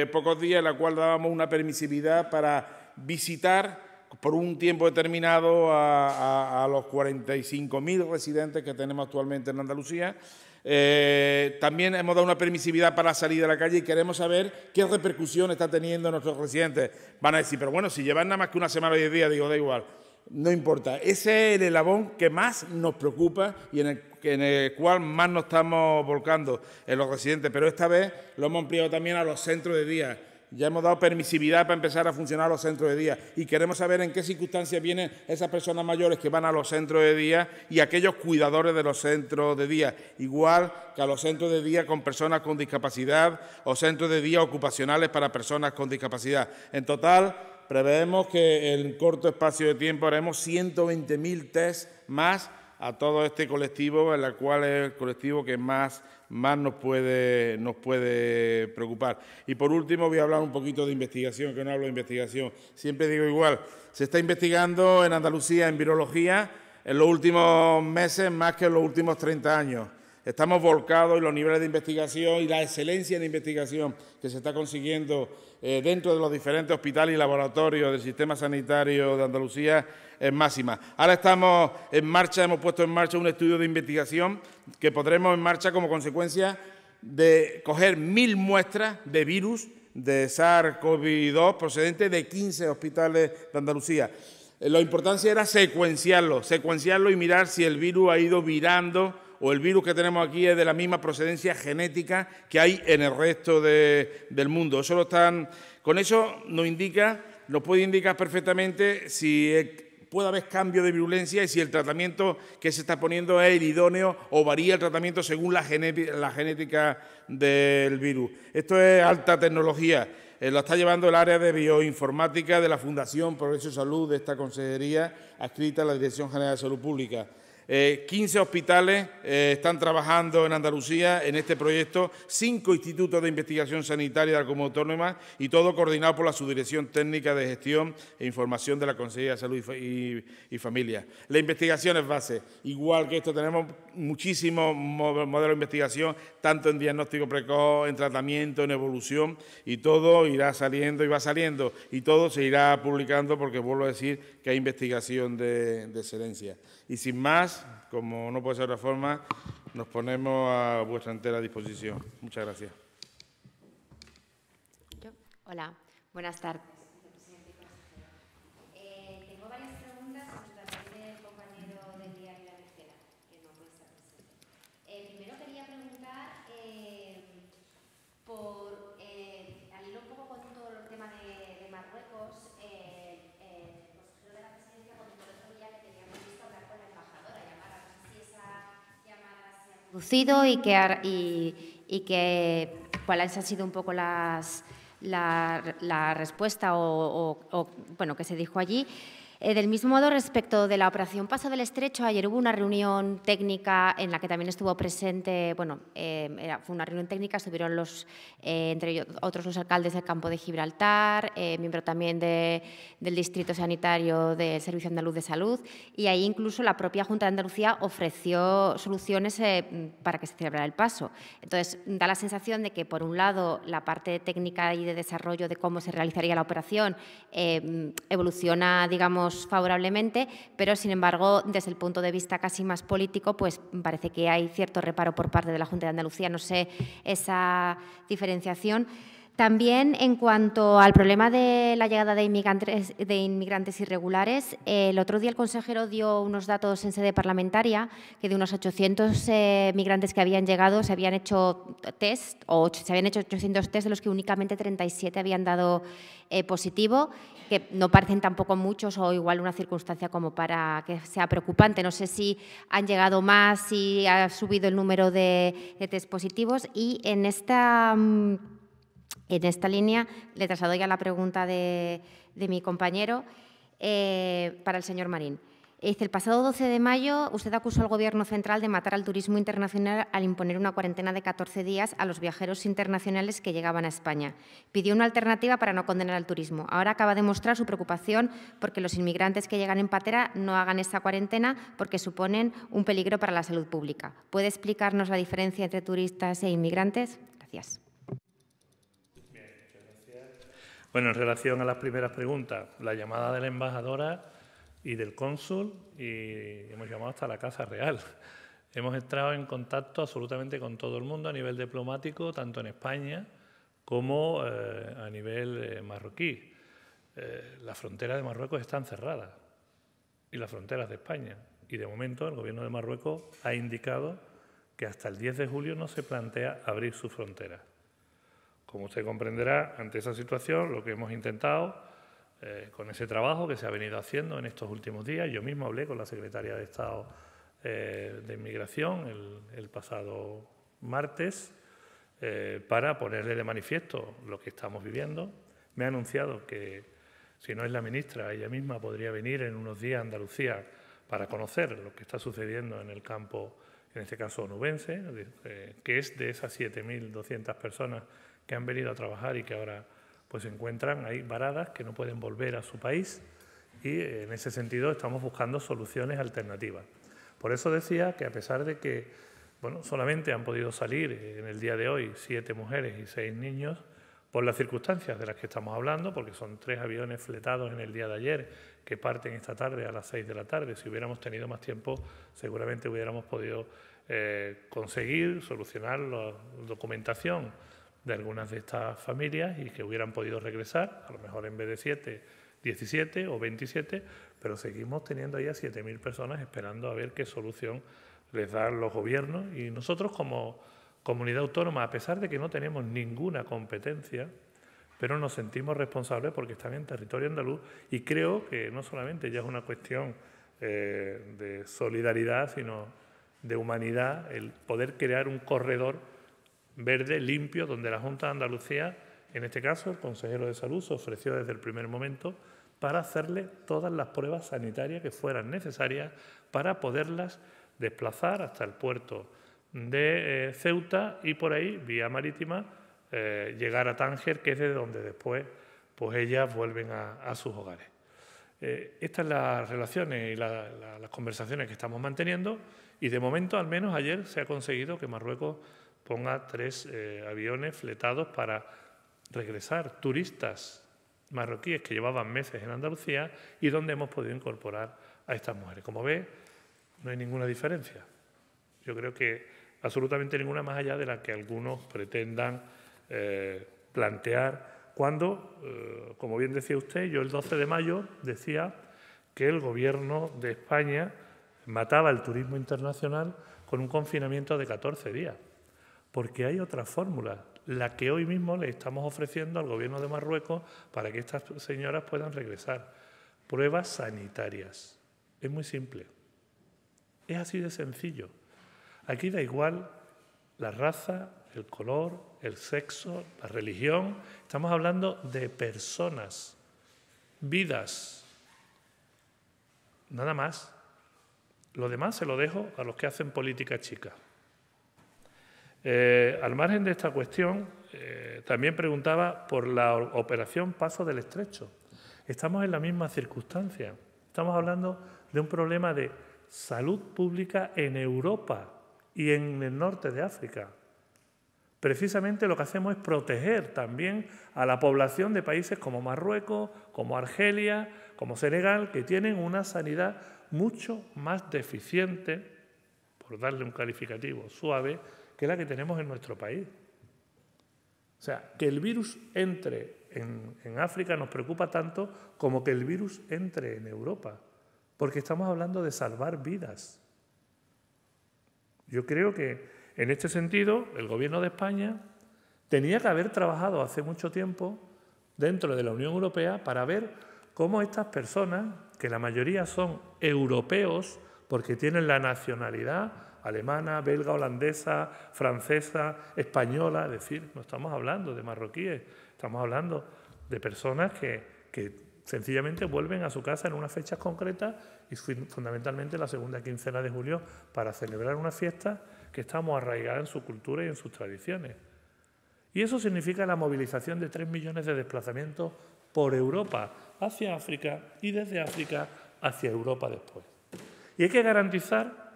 eh, pocos días en la cual dábamos una permisividad para visitar por un tiempo determinado a, los 45 mil residentes que tenemos actualmente en Andalucía. Eh, también hemos dado una permisividad para salir de la calle y queremos saber qué repercusión está teniendo nuestros residentes. Van a decir, pero bueno, si llevan nada más que una semana o diez días, digo, da igual. No importa, ese es el elabón que más nos preocupa y en el, en el, cual más nos estamos volcando en los residentes, pero esta vez lo hemos ampliado también a los centros de día. Ya hemos dado permisividad para empezar a funcionar los centros de día y queremos saber en qué circunstancias vienen esas personas mayores que van a los centros de día y aquellos cuidadores de los centros de día, igual que a los centros de día con personas con discapacidad o centros de día ocupacionales para personas con discapacidad. En total, preveemos que en corto espacio de tiempo haremos 120.000 test más a todo este colectivo, en la cual es el colectivo que más, más nos, puede, nos puede preocupar. Y por último voy a hablar un poquito de investigación, que no hablo de investigación. Siempre digo igual, se está investigando en Andalucía en virología en los últimos meses más que en los últimos 30 años. Estamos volcados en los niveles de investigación y la excelencia en investigación que se está consiguiendo eh, dentro de los diferentes hospitales y laboratorios del sistema sanitario de Andalucía en máxima. Ahora estamos en marcha, hemos puesto en marcha un estudio de investigación que podremos en marcha como consecuencia de coger mil muestras de virus de SARS-CoV-2 procedente de 15 hospitales de Andalucía. Eh, la importancia era secuenciarlo, secuenciarlo y mirar si el virus ha ido virando o el virus que tenemos aquí es de la misma procedencia genética que hay en el resto del mundo. Eso están, con eso nos indica, nos puede indicar perfectamente si puede haber cambio de virulencia y si el tratamiento que se está poniendo es idóneo o varía el tratamiento según la, genética del virus. Esto es alta tecnología. Eh, lo está llevando el área de bioinformática de la Fundación Progreso y Salud de esta consejería, adscrita a la Dirección General de Salud Pública. 15 eh, hospitales eh, están trabajando en Andalucía en este proyecto, cinco institutos de investigación sanitaria de como autónoma y todo coordinado por la Subdirección Técnica de Gestión e Información de la Consejería de Salud y, y Familia. La investigación es base. Igual que esto, tenemos muchísimos modelos de investigación, tanto en diagnóstico precoz, en tratamiento, en evolución, y todo irá saliendo y va saliendo, y todo se irá publicando porque, vuelvo a decir, investigación de, de excelencia. Y sin más, como no puede ser de otra forma, nos ponemos a vuestra entera disposición. Muchas gracias. Hola, buenas tardes. y que, y, y que cuáles han sido un poco las, la, respuesta o, bueno, que se dijo allí. Eh, del mismo modo, respecto de la operación Paso del Estrecho, ayer hubo una reunión técnica en la que también estuvo presente, bueno, eh, era, fue una reunión técnica, estuvieron los, eh, entre otros los alcaldes del campo de Gibraltar, miembro también de, del Distrito Sanitario del Servicio Andaluz de Salud, y ahí incluso la propia Junta de Andalucía ofreció soluciones para que se celebrara el paso. Entonces, da la sensación de que, por un lado, la parte técnica y de desarrollo de cómo se realizaría la operación evoluciona, digamos, favorablemente, pero sin embargo, desde el punto de vista casi más político, pues parece que hay cierto reparo por parte de la Junta de Andalucía, no sé esa diferenciación. También en cuanto al problema de la llegada de inmigrantes, irregulares, el otro día el consejero dio unos datos en sede parlamentaria que de unos 800 eh, migrantes que habían llegado se habían hecho test o se habían hecho 800 test de los que únicamente 37 habían dado eh, positivo, que no parecen tampoco muchos o igual una circunstancia como para que sea preocupante. No sé si han llegado más, si ha subido el número de, de test positivos y en esta mm, en esta línea le traslado ya la pregunta de, mi compañero eh, para el señor Marín. Dice, el pasado 12 de mayo usted acusó al Gobierno central de matar al turismo internacional al imponer una cuarentena de 14 días a los viajeros internacionales que llegaban a España. Pidió una alternativa para no condenar al turismo. Ahora acaba de mostrar su preocupación porque los inmigrantes que llegan en patera no hagan esa cuarentena porque suponen un peligro para la salud pública. ¿Puede explicarnos la diferencia entre turistas e inmigrantes? Gracias. Bueno, en relación a las primeras preguntas, la llamada de la embajadora y del cónsul, y hemos llamado hasta la Casa Real. Hemos entrado en contacto absolutamente con todo el mundo a nivel diplomático, tanto en España como eh, a nivel eh, marroquí. Eh, las fronteras de Marruecos están cerradas y las fronteras de España. Y de momento el gobierno de Marruecos ha indicado que hasta el 10 de julio no se plantea abrir sus fronteras. Como usted comprenderá, ante esa situación, lo que hemos intentado eh, con ese trabajo que se ha venido haciendo en estos últimos días, yo mismo hablé con la secretaria de Estado eh, de Inmigración el, pasado martes eh, para ponerle de manifiesto lo que estamos viviendo. Me ha anunciado que, si no es la ministra, ella misma podría venir en unos días a Andalucía para conocer lo que está sucediendo en el campo, en este caso onubense, que es de esas 7.200 personas que han venido a trabajar y que ahora pues se encuentran ahí varadas, que no pueden volver a su país y eh, en ese sentido estamos buscando soluciones alternativas. Por eso decía que a pesar de que bueno, solamente han podido salir eh, en el día de hoy siete mujeres y seis niños, por las circunstancias de las que estamos hablando, porque son tres aviones fletados en el día de ayer que parten esta tarde a las seis de la tarde. Si hubiéramos tenido más tiempo, seguramente hubiéramos podido eh, conseguir solucionar la documentación de algunas de estas familias y que hubieran podido regresar, a lo mejor en vez de 7, 17 o 27, pero seguimos teniendo ahí a 7.000 personas esperando a ver qué solución les dan los gobiernos y nosotros como comunidad autónoma, a pesar de que no tenemos ninguna competencia, pero nos sentimos responsables porque están en territorio andaluz y creo que no solamente ya es una cuestión eh, de solidaridad, sino de humanidad el poder crear un corredor verde, limpio, donde la Junta de Andalucía, en este caso el consejero de salud, se ofreció desde el primer momento para hacerle todas las pruebas sanitarias que fueran necesarias para poderlas desplazar hasta el puerto de eh, Ceuta y por ahí, vía marítima, eh, llegar a Tánger, que es de donde después pues ellas vuelven a, sus hogares. Eh, estas son las relaciones y las conversaciones que estamos manteniendo y de momento, al menos ayer, se ha conseguido que Marruecos ponga tres eh, aviones fletados para regresar turistas marroquíes que llevaban meses en Andalucía y donde hemos podido incorporar a estas mujeres. Como ve, no hay ninguna diferencia. Yo creo que absolutamente ninguna más allá de la que algunos pretendan eh, plantear cuando, eh, como bien decía usted, yo el 12 de mayo decía que el gobierno de España mataba el turismo internacional con un confinamiento de 14 días porque hay otra fórmula, la que hoy mismo le estamos ofreciendo al gobierno de Marruecos para que estas señoras puedan regresar. Pruebas sanitarias. Es muy simple. Es así de sencillo. Aquí da igual la raza, el color, el sexo, la religión. Estamos hablando de personas, vidas, nada más. Lo demás se lo dejo a los que hacen política chica. Eh, al margen de esta cuestión, eh, también preguntaba por la operación Paso del Estrecho. Estamos en la misma circunstancia. Estamos hablando de un problema de salud pública en Europa y en el norte de África. Precisamente lo que hacemos es proteger también a la población de países como Marruecos, como Argelia, como Senegal, que tienen una sanidad mucho más deficiente, por darle un calificativo suave, que es la que tenemos en nuestro país. O sea, que el virus entre en, en, África nos preocupa tanto como que el virus entre en Europa, porque estamos hablando de salvar vidas. Yo creo que en este sentido el gobierno de España tenía que haber trabajado hace mucho tiempo dentro de la Unión Europea para ver cómo estas personas, que la mayoría son europeos porque tienen la nacionalidad alemana, belga, holandesa, francesa, española, es decir, no estamos hablando de marroquíes, estamos hablando de personas que, sencillamente vuelven a su casa en unas fechas concretas y fundamentalmente la segunda quincena de julio para celebrar una fiesta que estamos arraigada en su cultura y en sus tradiciones. Y eso significa la movilización de 3 millones de desplazamientos por Europa, hacia África y desde África hacia Europa después. Y hay que garantizar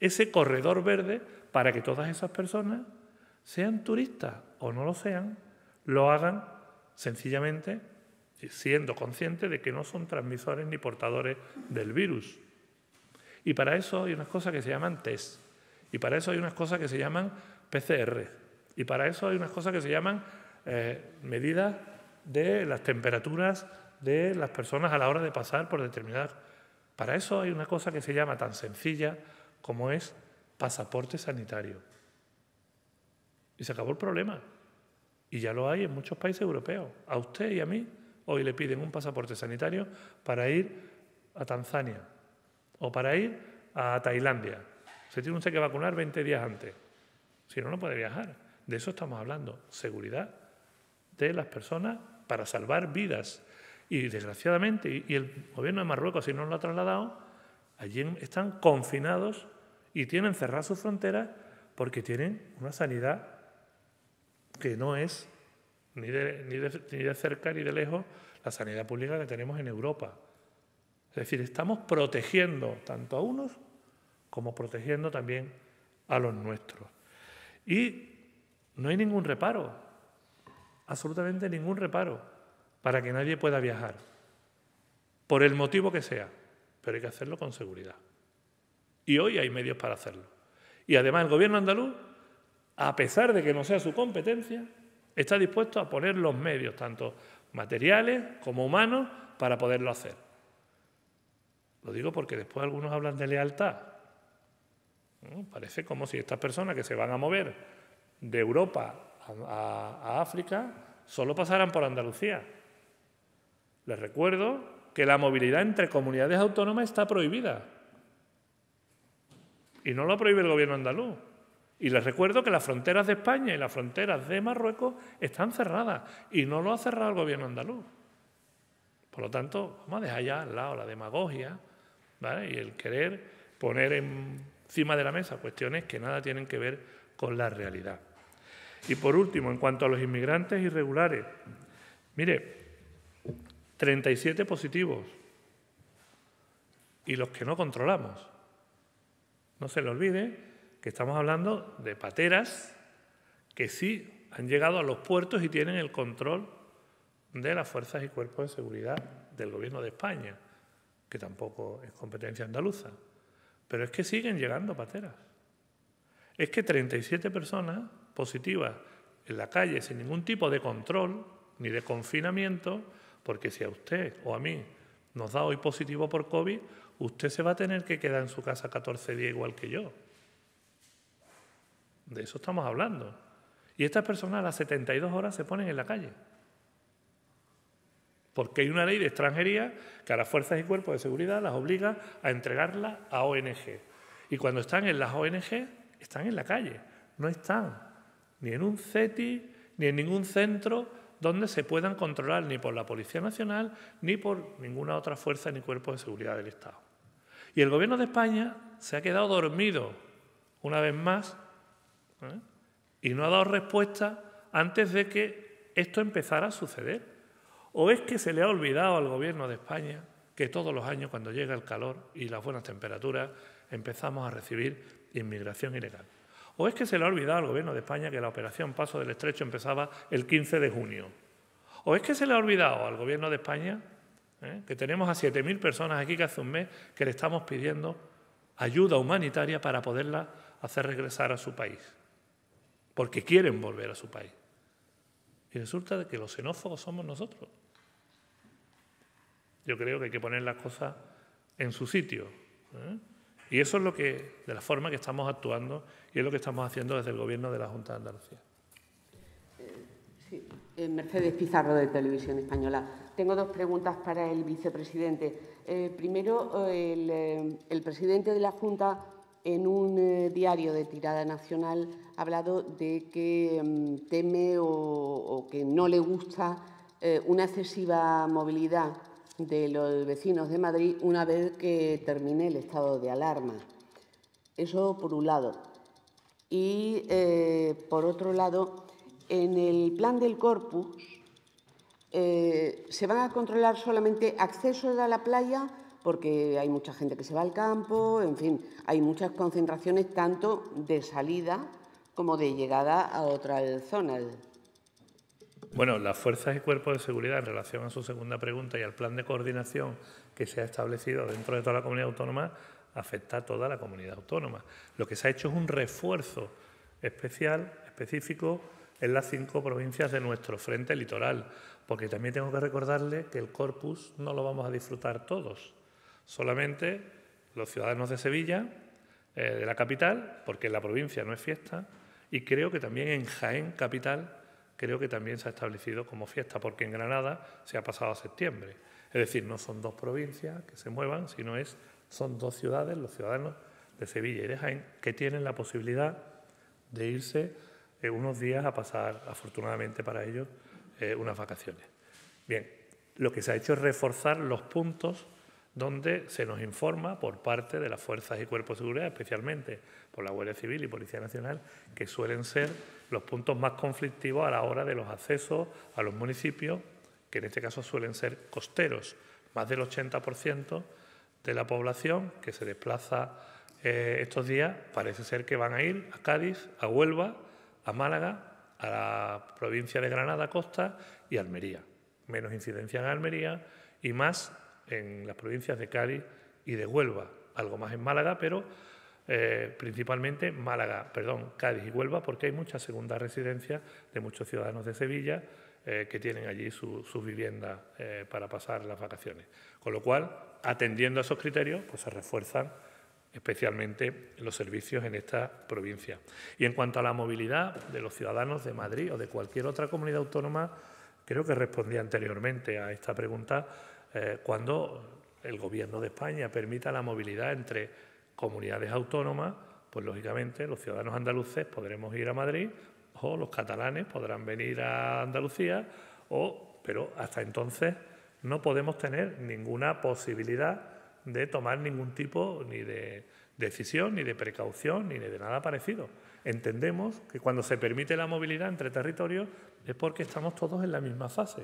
ese corredor verde para que todas esas personas, sean turistas o no lo sean, lo hagan sencillamente siendo conscientes de que no son transmisores ni portadores del virus. Y para eso hay unas cosas que se llaman test, y para eso hay unas cosas que se llaman PCR, y para eso hay unas cosas que se llaman eh, medidas de las temperaturas de las personas a la hora de pasar por determinadas... Para eso hay una cosa que se llama tan sencilla como es pasaporte sanitario. Y se acabó el problema. Y ya lo hay en muchos países europeos. A usted y a mí hoy le piden un pasaporte sanitario para ir a Tanzania o para ir a Tailandia. Se tiene usted que vacunar 20 días antes. Si no, no puede viajar. De eso estamos hablando. Seguridad de las personas para salvar vidas. Y desgraciadamente, y el gobierno de Marruecos, si no lo ha trasladado, Allí están confinados y tienen cerradas sus fronteras porque tienen una sanidad que no es ni ni de, cerca ni de lejos la sanidad pública que tenemos en Europa. Es decir, estamos protegiendo tanto a unos como protegiendo también a los nuestros. Y no hay ningún reparo, absolutamente ningún reparo, para que nadie pueda viajar, por el motivo que sea pero hay que hacerlo con seguridad. Y hoy hay medios para hacerlo. Y además el gobierno andaluz, a pesar de que no sea su competencia, está dispuesto a poner los medios, tanto materiales como humanos, para poderlo hacer. Lo digo porque después algunos hablan de lealtad. Parece como si estas personas que se van a mover de Europa a, a África solo pasaran por Andalucía. Les recuerdo que la movilidad entre comunidades autónomas está prohibida. Y no lo prohíbe el gobierno andaluz. Y les recuerdo que las fronteras de España y las fronteras de Marruecos están cerradas y no lo ha cerrado el gobierno andaluz. Por lo tanto, vamos a dejar ya al lado la demagogia y el querer poner encima de la mesa cuestiones que nada tienen que ver con la realidad. Y por último, en cuanto a los inmigrantes irregulares, mire, 37 positivos. Y los que no controlamos. No se le olvide que estamos hablando de pateras que sí han llegado a los puertos y tienen el control de las fuerzas y cuerpos de seguridad del gobierno de España, que tampoco es competencia andaluza. Pero es que siguen llegando pateras. Es que 37 personas positivas en la calle sin ningún tipo de control ni de confinamiento porque si a usted o a mí nos da hoy positivo por COVID, usted se va a tener que quedar en su casa 14 días igual que yo. De eso estamos hablando. Y estas personas a las 72 horas se ponen en la calle. Porque hay una ley de extranjería que a las fuerzas y cuerpos de seguridad las obliga a entregarla a ONG. Y cuando están en las ONG, están en la calle. No están ni en un CETI, ni en ningún centro, donde se puedan controlar ni por la Policía Nacional ni por ninguna otra fuerza ni cuerpo de seguridad del Estado. Y el Gobierno de España se ha quedado dormido una vez más ¿eh? y no ha dado respuesta antes de que esto empezara a suceder. ¿O es que se le ha olvidado al Gobierno de España que todos los años, cuando llega el calor y las buenas temperaturas, empezamos a recibir inmigración ilegal? ¿O es que se le ha olvidado al gobierno de España que la operación Paso del Estrecho empezaba el 15 de junio? ¿O es que se le ha olvidado al gobierno de España eh, que tenemos a 7.000 personas aquí que hace un mes que le estamos pidiendo ayuda humanitaria para poderla hacer regresar a su país? Porque quieren volver a su país. Y resulta que los xenófobos somos nosotros. Yo creo que hay que poner las cosas en su sitio. ¿eh? Y eso es lo que, de la forma que estamos actuando y es lo que estamos haciendo desde el Gobierno de la Junta de Andalucía. Sí. Eh, Mercedes Pizarro de Televisión Española. Tengo dos preguntas para el vicepresidente. Eh, primero, eh, el, presidente de la Junta en un diario de tirada nacional ha hablado de que mm, teme o, que no le gusta una excesiva movilidad de los vecinos de Madrid una vez que termine el estado de alarma. Eso por un lado. Y eh, por otro lado, en el plan del corpus eh, se van a controlar solamente accesos a la playa, porque hay mucha gente que se va al campo, en fin, hay muchas concentraciones tanto de salida como de llegada a otra zonas. Bueno, las fuerzas y cuerpos de seguridad, en relación a su segunda pregunta y al plan de coordinación que se ha establecido dentro de toda la comunidad autónoma, afecta a toda la comunidad autónoma. Lo que se ha hecho es un refuerzo especial, específico, en las cinco provincias de nuestro frente litoral, porque también tengo que recordarle que el corpus no lo vamos a disfrutar todos, solamente los ciudadanos de Sevilla, eh, de la capital, porque la provincia no es fiesta, y creo que también en Jaén, capital, creo que también se ha establecido como fiesta, porque en Granada se ha pasado a septiembre. Es decir, no son dos provincias que se muevan, sino es, son dos ciudades, los ciudadanos de Sevilla y de Jaén, que tienen la posibilidad de irse eh, unos días a pasar, afortunadamente para ellos, eh, unas vacaciones. Bien, lo que se ha hecho es reforzar los puntos donde se nos informa por parte de las fuerzas y cuerpos de seguridad, especialmente por la Guardia Civil y Policía Nacional, que suelen ser los puntos más conflictivos a la hora de los accesos a los municipios, que en este caso suelen ser costeros. Más del 80% de la población que se desplaza eh, estos días parece ser que van a ir a Cádiz, a Huelva, a Málaga, a la provincia de Granada, Costa y Almería. Menos incidencia en Almería y más en las provincias de Cádiz y de Huelva. Algo más en Málaga, pero eh, principalmente Málaga, perdón, Cádiz y Huelva, porque hay muchas segundas residencias de muchos ciudadanos de Sevilla eh, que tienen allí sus su viviendas eh, para pasar las vacaciones. Con lo cual, atendiendo a esos criterios, pues se refuerzan especialmente los servicios en esta provincia. Y en cuanto a la movilidad de los ciudadanos de Madrid o de cualquier otra comunidad autónoma, creo que respondí anteriormente a esta pregunta, cuando el Gobierno de España permita la movilidad entre comunidades autónomas, pues lógicamente los ciudadanos andaluces podremos ir a Madrid o los catalanes podrán venir a Andalucía, o, pero hasta entonces no podemos tener ninguna posibilidad de tomar ningún tipo ni de decisión, ni de precaución, ni de nada parecido. Entendemos que cuando se permite la movilidad entre territorios es porque estamos todos en la misma fase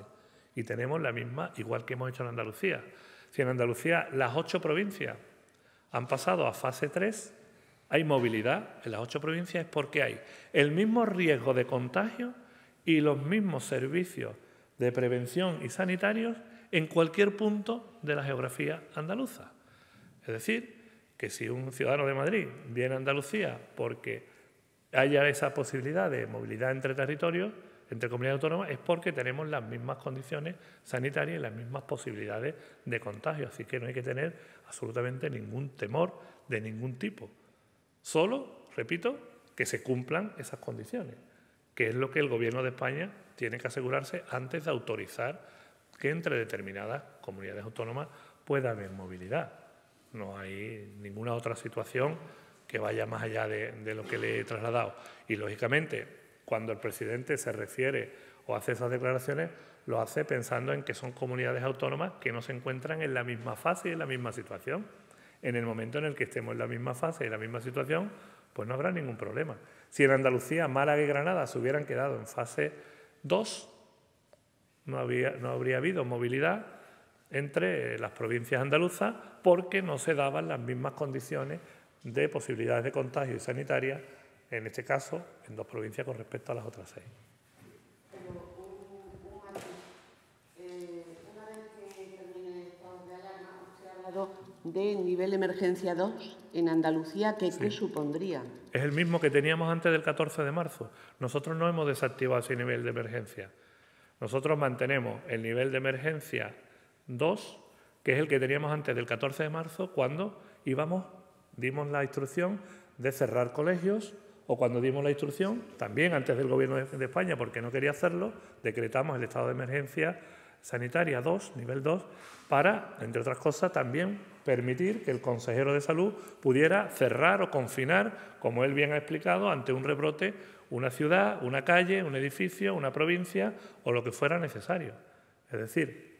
y tenemos la misma, igual que hemos hecho en Andalucía. Si en Andalucía las ocho provincias han pasado a fase 3, hay movilidad en las ocho provincias porque hay el mismo riesgo de contagio y los mismos servicios de prevención y sanitarios en cualquier punto de la geografía andaluza. Es decir, que si un ciudadano de Madrid viene a Andalucía porque haya esa posibilidad de movilidad entre territorios, entre comunidades autónomas es porque tenemos las mismas condiciones sanitarias y las mismas posibilidades de contagio. Así que no hay que tener absolutamente ningún temor de ningún tipo. Solo, repito, que se cumplan esas condiciones, que es lo que el Gobierno de España tiene que asegurarse antes de autorizar que entre determinadas comunidades autónomas pueda haber movilidad. No hay ninguna otra situación que vaya más allá de, de lo que le he trasladado. Y, lógicamente, cuando el presidente se refiere o hace esas declaraciones, lo hace pensando en que son comunidades autónomas que no se encuentran en la misma fase y en la misma situación. En el momento en el que estemos en la misma fase y en la misma situación, pues no habrá ningún problema. Si en Andalucía, Málaga y Granada se hubieran quedado en fase 2, no, habría habido movilidad entre eh, las provincias andaluzas porque no se daban las mismas condiciones de posibilidades de contagio y sanitaria, en este caso en dos provincias con respecto a las otras seis. Eh, una vez que de nivel de emergencia 2 en Andalucía, ¿qué, ¿qué, supondría? Es el mismo que teníamos antes del 14 de marzo. Nosotros no hemos desactivado ese nivel de emergencia. Nosotros mantenemos el nivel de emergencia 2, que es el que teníamos antes del 14 de marzo, cuando íbamos, dimos la instrucción de cerrar colegios o cuando dimos la instrucción, también antes del Gobierno de España, porque no quería hacerlo, decretamos el estado de emergencia sanitaria 2, nivel 2, para, entre otras cosas, también permitir que el consejero de salud pudiera cerrar o confinar, como él bien ha explicado, ante un rebrote una ciudad, una calle, un edificio, una provincia o lo que fuera necesario. Es decir,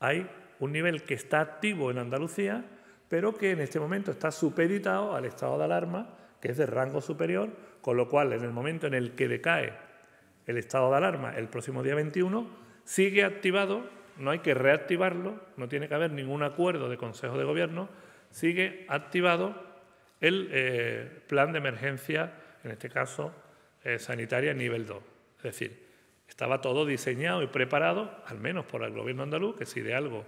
hay un nivel que está activo en Andalucía, pero que en este momento está supeditado al estado de alarma es de rango superior, con lo cual en el momento en el que decae el estado de alarma el próximo día 21, sigue activado, no hay que reactivarlo, no tiene que haber ningún acuerdo de Consejo de Gobierno, sigue activado el eh, plan de emergencia, en este caso eh, sanitaria nivel 2. Es decir, estaba todo diseñado y preparado, al menos por el Gobierno andaluz, que si de algo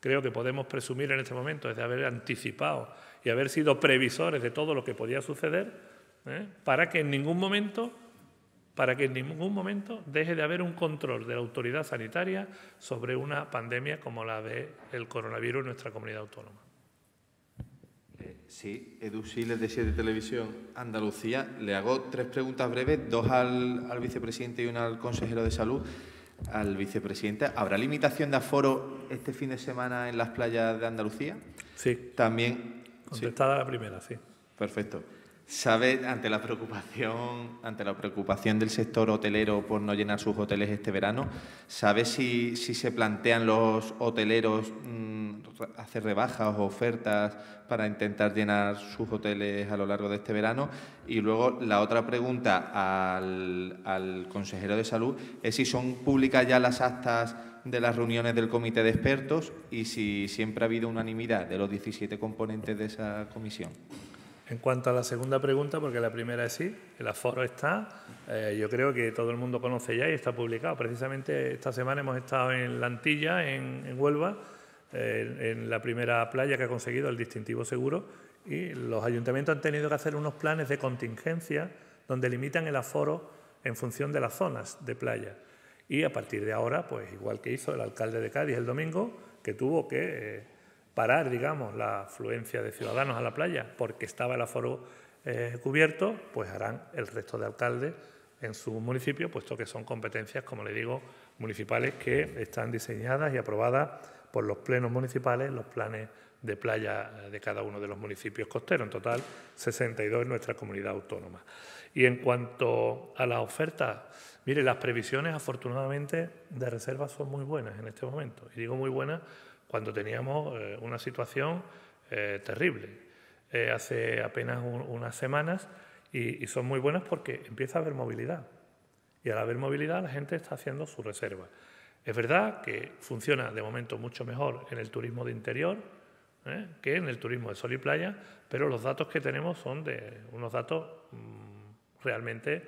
creo que podemos presumir en este momento es de haber anticipado y haber sido previsores de todo lo que podía suceder, ¿eh? para que en ningún momento para que en ningún momento deje de haber un control de la autoridad sanitaria sobre una pandemia como la del el coronavirus en nuestra comunidad autónoma. Eh, sí, Edu Siles de Siete Televisión Andalucía. Le hago tres preguntas breves, dos al, al, vicepresidente y una al consejero de salud. Al vicepresidente, ¿habrá limitación de aforo este fin de semana en las playas de Andalucía? Sí. También Contestada la primera, sí. Perfecto. ¿Sabe, ante la preocupación, ante la preocupación del sector hotelero por no llenar sus hoteles este verano, sabe si, se plantean los hoteleros mm, hacer rebajas o ofertas para intentar llenar sus hoteles a lo largo de este verano? Y luego la otra pregunta al, al consejero de salud es si son públicas ya las actas de las reuniones del comité de expertos y si siempre ha habido unanimidad de los 17 componentes de esa comisión. En cuanto a la segunda pregunta, porque la primera es sí, el aforo está, eh, yo creo que todo el mundo conoce ya y está publicado. Precisamente esta semana hemos estado en Lantilla, en, en Huelva, eh, en la primera playa que ha conseguido el distintivo seguro y los ayuntamientos han tenido que hacer unos planes de contingencia donde limitan el aforo en función de las zonas de playa. Y a partir de ahora, pues igual que hizo el alcalde de Cádiz el domingo, que tuvo que eh, parar, digamos, la afluencia de ciudadanos a la playa porque estaba el aforo eh, cubierto, pues harán el resto de alcaldes en su municipio, puesto que son competencias, como le digo, municipales que están diseñadas y aprobadas por los plenos municipales, los planes de playa eh, de cada uno de los municipios costeros, en total 62 en nuestra comunidad autónoma. Y en cuanto a la oferta... Mire, las previsiones afortunadamente de reservas son muy buenas en este momento. Y digo muy buenas cuando teníamos eh, una situación eh, terrible. Eh, hace apenas unas semanas y, son muy buenas porque empieza a haber movilidad. Y al haber movilidad la gente está haciendo su reserva. Es verdad que funciona de momento mucho mejor en el turismo de interior que en el turismo de sol y playa, pero los datos que tenemos son de unos datos mm, realmente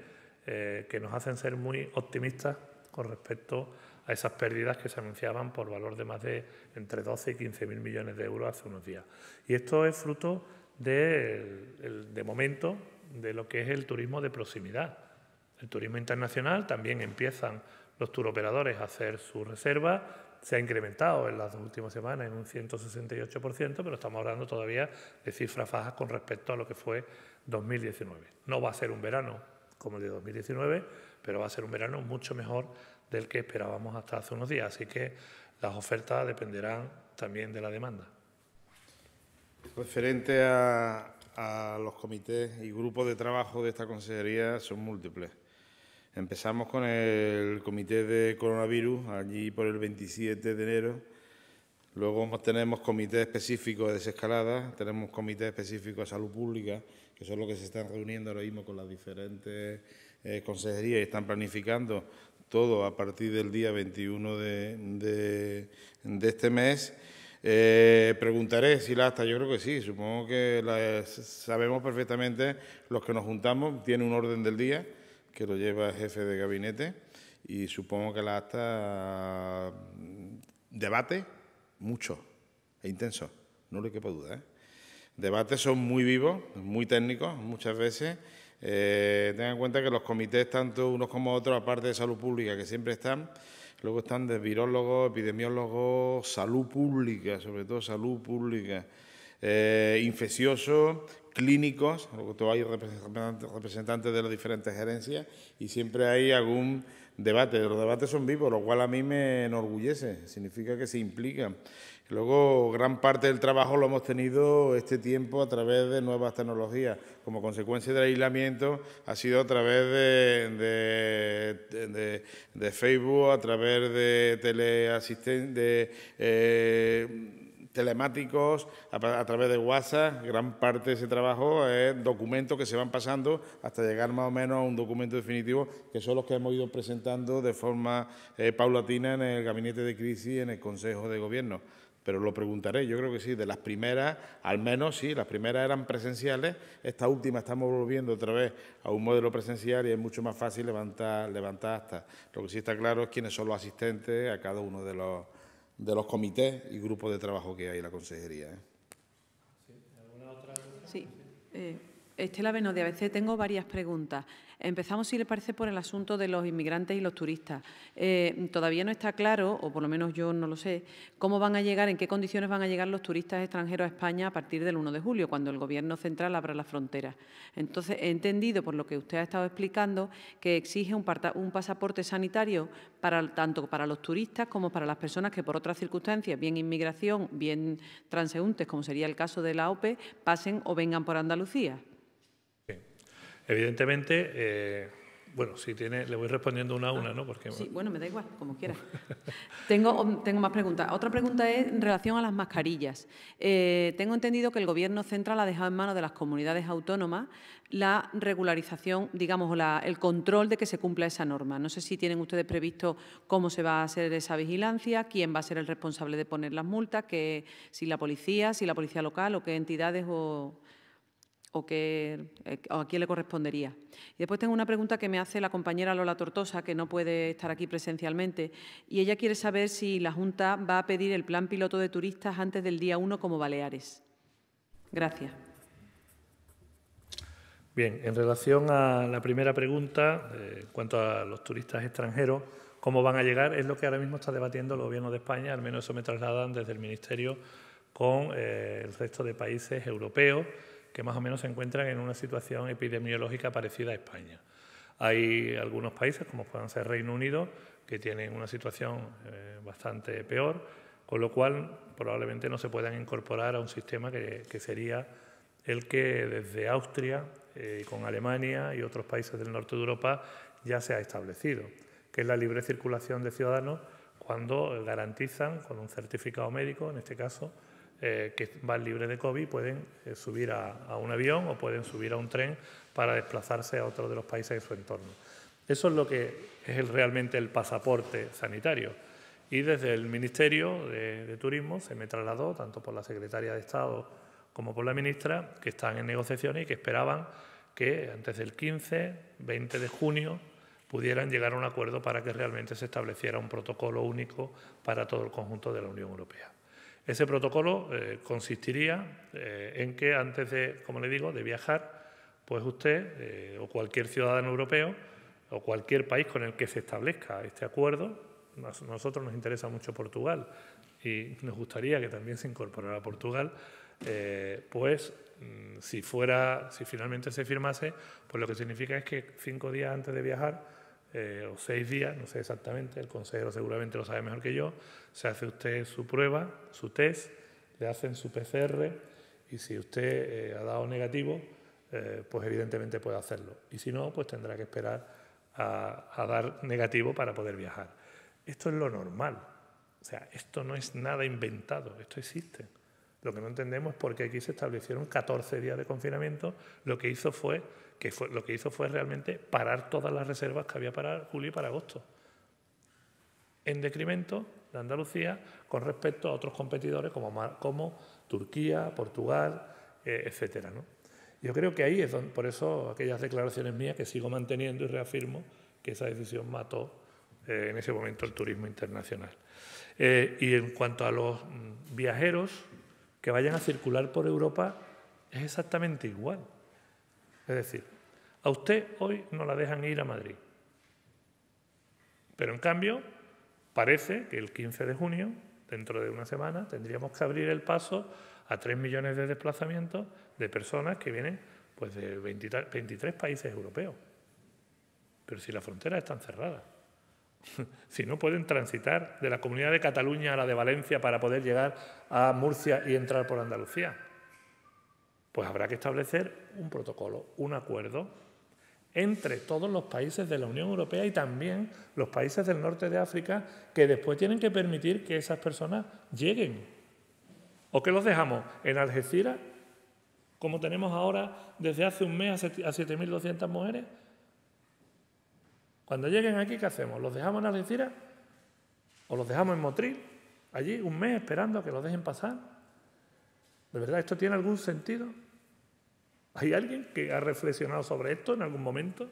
eh, que nos hacen ser muy optimistas con respecto a esas pérdidas que se anunciaban por valor de más de entre 12 y 15 mil millones de euros hace unos días. Y esto es fruto de, de momento de lo que es el turismo de proximidad. El turismo internacional también empiezan los turoperadores a hacer su reserva, se ha incrementado en las últimas semanas en un 168%, pero estamos hablando todavía de cifras bajas con respecto a lo que fue 2019. No va a ser un verano como el de 2019, pero va a ser un verano mucho mejor del que esperábamos hasta hace unos días. Así que las ofertas dependerán también de la demanda. Referente a, los comités y grupos de trabajo de esta consejería son múltiples. Empezamos con el comité de coronavirus, allí por el 27 de enero Luego tenemos comités específicos de desescalada, tenemos comités específicos de salud pública, que son los que se están reuniendo ahora mismo con las diferentes eh, consejerías y están planificando todo a partir del día 21 de, este mes. Eh, preguntaré si la hasta, yo creo que sí, supongo que sabemos perfectamente los que nos juntamos, tiene un orden del día que lo lleva el jefe de gabinete y supongo que la hasta mm, debate mucho e intenso, no le quepa duda. ¿eh? Debates son muy vivos, muy técnicos muchas veces. Eh, tengan en cuenta que los comités, tanto unos como otros, aparte de salud pública, que siempre están, luego están de virólogos, epidemiólogos, salud pública, sobre todo salud pública, eh, infecciosos, clínicos, luego hay representantes de las diferentes gerencias y siempre hay algún debates. Los debates son vivos, lo cual a mí me enorgullece, significa que se implican. Luego, gran parte del trabajo lo hemos tenido este tiempo a través de nuevas tecnologías. Como consecuencia del aislamiento, ha sido a través de, de, Facebook, a través de Teleasistencia, de eh, telemáticos, a, través de WhatsApp. Gran parte de ese trabajo es documentos que se van pasando hasta llegar más o menos a un documento definitivo, que son los que hemos ido presentando de forma eh, paulatina en el gabinete de crisis, y en el Consejo de Gobierno pero lo preguntaré, yo creo que sí, de las primeras, al menos sí, las primeras eran presenciales, esta última estamos volviendo otra vez a un modelo presencial y es mucho más fácil levantar, levantar hasta. Lo que sí está claro es quiénes son los asistentes a cada uno de los, de los comités y grupos de trabajo que hay en la consejería. ¿eh? Sí, Estela Beno de ABC, tengo varias preguntas. Empezamos, si le parece, por el asunto de los inmigrantes y los turistas. Eh, todavía no está claro, o por lo menos yo no lo sé, cómo van a llegar, en qué condiciones van a llegar los turistas extranjeros a España a partir del 1 de julio, cuando el Gobierno central abra las fronteras. Entonces, he entendido, por lo que usted ha estado explicando, que exige un, pasaporte sanitario para, tanto para los turistas como para las personas que, por otras circunstancias, bien inmigración, bien transeúntes, como sería el caso de la OPE, pasen o vengan por Andalucía. Evidentemente, eh, bueno, si tiene, le voy respondiendo una a una, ¿no? Porque, sí, bueno, me da igual, como quiera. tengo, oh, tengo más preguntas. Otra pregunta es en relación a las mascarillas. Eh, tengo entendido que el Gobierno central ha dejado en manos de las comunidades autónomas la regularización, digamos, la, el control de que se cumpla esa norma. No sé si tienen ustedes previsto cómo se va a hacer esa vigilancia, quién va a ser el responsable de poner las multas, que, si la policía, si la policía local o qué entidades o eh, o, a quién le correspondería. Y después tengo una pregunta que me hace la compañera Lola Tortosa, que no puede estar aquí presencialmente, y ella quiere saber si la Junta va a pedir el plan piloto de turistas antes del día 1 como Baleares. Gracias. Bien, en relación a la primera pregunta, eh, en cuanto a los turistas extranjeros, cómo van a llegar, es lo que ahora mismo está debatiendo el Gobierno de España, al menos eso me trasladan desde el Ministerio con eh, el resto de países europeos que más o menos se encuentran en una situación epidemiológica parecida a España. Hay algunos países, como pueden ser Reino Unido, que tienen una situación eh, bastante peor, con lo cual probablemente no se puedan incorporar a un sistema que, sería el que desde Austria, eh, con Alemania y otros países del norte de Europa ya se ha establecido, que es la libre circulación de ciudadanos cuando garantizan con un certificado médico, en este caso, eh, que van libres de COVID pueden eh, subir a, un avión o pueden subir a un tren para desplazarse a otro de los países de su entorno. Eso es lo que es realmente el pasaporte sanitario. Y desde el Ministerio de, Turismo se me trasladó, tanto por la secretaria de Estado como por la ministra, que están en negociaciones y que esperaban que antes del 15, 20 de junio pudieran llegar a un acuerdo para que realmente se estableciera un protocolo único para todo el conjunto de la Unión Europea. Ese protocolo eh, consistiría eh, en que antes de, como le digo, de viajar, pues usted eh, o cualquier ciudadano europeo o cualquier país con el que se establezca este acuerdo, nosotros nos interesa mucho Portugal y nos gustaría que también se incorporara Portugal, pues mm, si fuera, si finalmente se firmase, pues lo que significa es que cinco días antes de viajar eh, o seis días, no sé exactamente, el consejero seguramente lo sabe mejor que yo, se hace usted su prueba, su test, le hacen su PCR y si usted eh, ha dado negativo, eh, pues evidentemente puede hacerlo. Y si no, pues tendrá que esperar a, a dar negativo para poder viajar. Esto es lo normal. O sea, esto no es nada inventado, esto existe. Lo que no entendemos es por qué aquí se establecieron 14 días de confinamiento, lo que hizo fue que lo que hizo fue realmente parar todas las reservas que había para julio y para agosto. En decremento de Andalucía con respecto a otros competidores como, Turquía, Portugal, eh, etcétera. Yo creo que ahí es por eso aquellas declaraciones mías que sigo manteniendo y reafirmo que esa decisión mató eh, en ese momento el turismo internacional. Eh, y en cuanto a los mm, viajeros que vayan a circular por Europa, es exactamente igual. Es decir, a usted hoy no la dejan ir a Madrid. Pero en cambio, parece que el 15 de junio, dentro de una semana, tendríamos que abrir el paso a 3 millones de desplazamientos de personas que vienen pues, de 23 países europeos. Pero si las fronteras están cerradas, si no pueden transitar de la comunidad de Cataluña a la de Valencia para poder llegar a Murcia y entrar por Andalucía, pues habrá que establecer un protocolo, un acuerdo entre todos los países de la Unión Europea y también los países del norte de África que después tienen que permitir que esas personas lleguen. ¿O que los dejamos? ¿En Algeciras? Como tenemos ahora desde hace un mes a 7.200 mujeres. Cuando lleguen aquí, ¿qué hacemos? ¿Los dejamos en Algeciras? ¿O los dejamos en Motril? Allí un mes esperando a que los dejen pasar. ¿De verdad esto tiene algún sentido? ¿Hay alguien que ha reflexionado sobre esto en algún momento?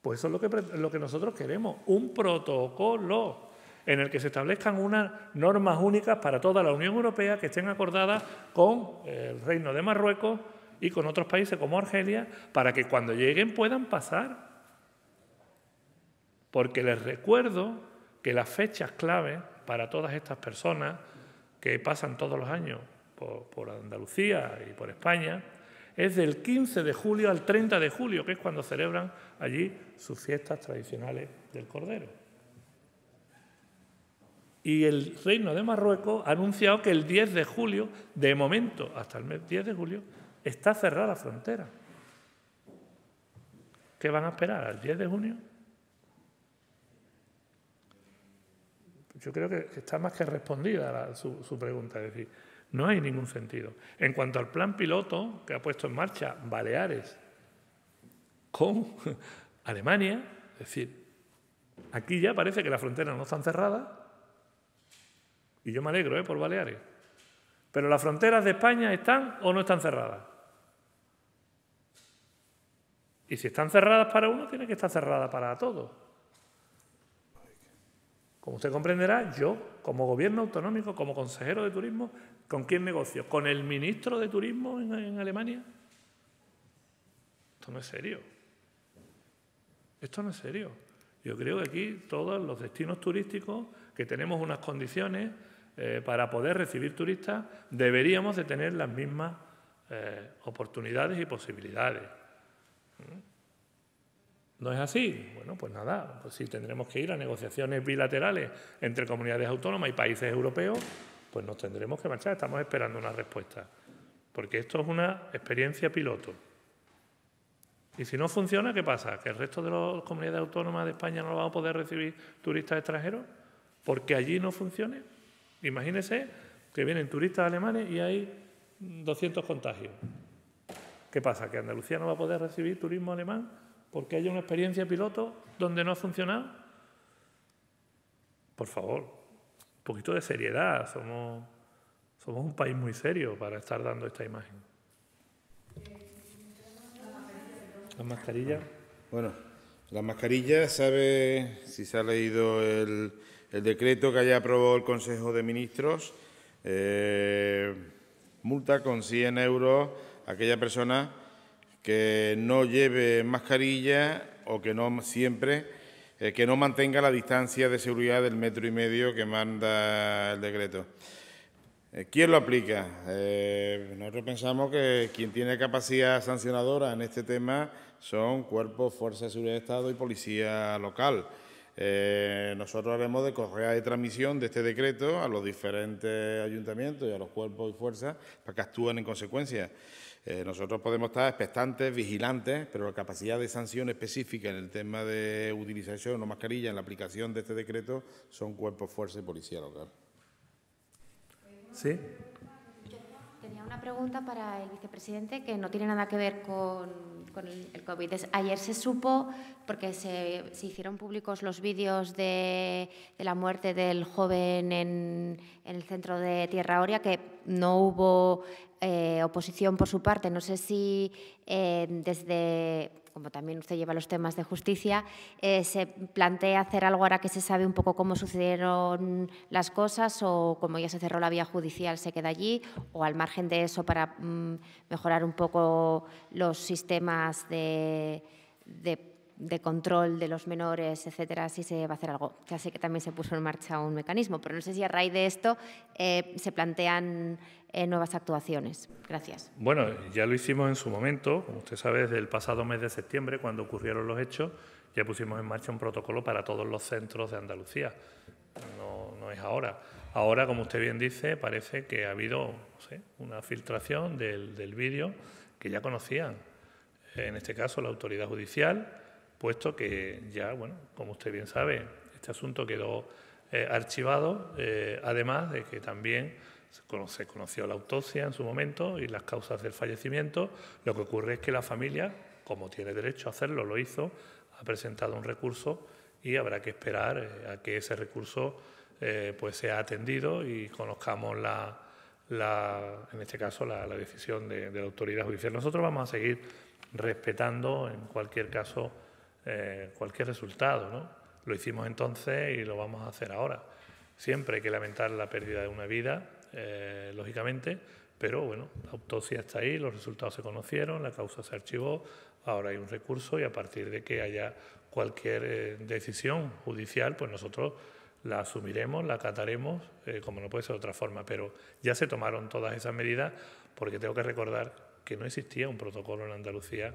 Pues eso es lo que, nosotros queremos, un protocolo en el que se establezcan unas normas únicas para toda la Unión Europea que estén acordadas con el Reino de Marruecos y con otros países como Argelia, para que cuando lleguen puedan pasar. Porque les recuerdo que las fechas clave para todas estas personas que pasan todos los años por, Andalucía y por España, es del 15 de julio al 30 de julio, que es cuando celebran allí sus fiestas tradicionales del Cordero. Y el Reino de Marruecos ha anunciado que el 10 de julio, de momento hasta el 10 de julio, está cerrada la frontera. ¿Qué van a esperar al 10 de junio? Yo creo que está más que respondida su, su pregunta. Es decir, no hay ningún sentido. En cuanto al plan piloto que ha puesto en marcha Baleares con Alemania, es decir, aquí ya parece que las fronteras no están cerradas, y yo me alegro ¿eh? por Baleares, pero las fronteras de España están o no están cerradas. Y si están cerradas para uno, tiene que estar cerrada para todos. Como usted comprenderá, yo, como gobierno autonómico, como consejero de turismo, ¿Con quién negocio? ¿Con el ministro de Turismo en, Alemania? Esto no es serio. Esto no es serio. Yo creo que aquí todos los destinos turísticos que tenemos unas condiciones eh, para poder recibir turistas, deberíamos de tener las mismas eh, oportunidades y posibilidades. ¿Mm? ¿No es así? Bueno, pues nada, si pues tendremos que ir a negociaciones bilaterales entre comunidades autónomas y países europeos pues nos tendremos que marchar. Estamos esperando una respuesta, porque esto es una experiencia piloto. Y si no funciona, ¿qué pasa? ¿Que el resto de las comunidades autónomas de España no van a poder recibir turistas extranjeros? ¿Porque allí no funcione? Imagínese que vienen turistas alemanes y hay 200 contagios. ¿Qué pasa? ¿Que Andalucía no va a poder recibir turismo alemán porque haya una experiencia piloto donde no ha funcionado? Por favor, poquito de seriedad. Somos, somos un país muy serio para estar dando esta imagen. Las mascarillas. Bueno, las mascarillas, ¿sabe si se ha leído el, decreto que haya aprobado el Consejo de Ministros? Eh, multa con 100 euros a aquella persona que no lleve mascarilla o que no siempre eh, que no mantenga la distancia de seguridad del metro y medio que manda el decreto. Eh, ¿Quién lo aplica? Eh, nosotros pensamos que quien tiene capacidad sancionadora en este tema son cuerpos, fuerzas de seguridad de Estado y policía local. nosotros haremos de correa de transmisión de este decreto a los diferentes ayuntamientos y a los cuerpos y fuerzas para que actúen en consecuencia. Eh, nosotros podemos estar expectantes, vigilantes, pero la capacidad de sanción específica en el tema de utilización o mascarilla en la aplicación de este decreto son cuerpos, fuerza y policía local. Sí. Tenía una pregunta para el vicepresidente que no tiene nada que ver con, el COVID. Ayer se supo, porque se, hicieron públicos los vídeos de, la muerte del joven en, en el centro de Tierra Oria, que no hubo oposición, por su parte, no sé si eh, desde como también usted lleva los temas de justicia, eh, ¿se plantea hacer algo ahora que se sabe un poco cómo sucedieron las cosas o como ya se cerró la vía judicial se queda allí o al margen de eso para mm, mejorar un poco los sistemas de de control de los menores, etcétera, si se va a hacer algo. Ya sé que también se puso en marcha un mecanismo, pero no sé si a raíz de esto eh, se plantean eh, nuevas actuaciones. Gracias. Bueno, ya lo hicimos en su momento, como usted sabe, desde el pasado mes de septiembre, cuando ocurrieron los hechos, ya pusimos en marcha un protocolo para todos los centros de Andalucía. No, no es ahora. Ahora, como usted bien dice, parece que ha habido una filtración del, del vídeo que ya conocían, en este caso la autoridad judicial puesto que ya, bueno, como usted bien sabe, este asunto quedó eh, archivado, eh, además de que también se, conoció la autopsia en su momento y las causas del fallecimiento. Lo que ocurre es que la familia, como tiene derecho a hacerlo, lo hizo, ha presentado un recurso y habrá que esperar eh, a que ese recurso pues sea atendido y conozcamos la, la en este caso la, decisión de, de la autoridad judicial. Nosotros vamos a seguir respetando en cualquier caso eh, cualquier resultado. ¿no? Lo hicimos entonces y lo vamos a hacer ahora. Siempre hay que lamentar la pérdida de una vida, eh, lógicamente, pero bueno, la autopsia está ahí, los resultados se conocieron, la causa se archivó, ahora hay un recurso y a partir de que haya cualquier eh, decisión judicial, pues nosotros la asumiremos, la acataremos, como no puede ser de otra forma. Pero ya se tomaron todas esas medidas porque tengo que recordar que no existía un protocolo en Andalucía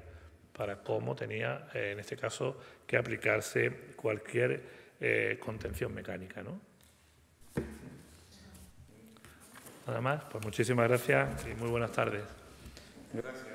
para cómo tenía, eh, en este caso, que aplicarse cualquier eh, contención mecánica. ¿no? Nada más, pues muchísimas gracias y muy buenas tardes. Gracias.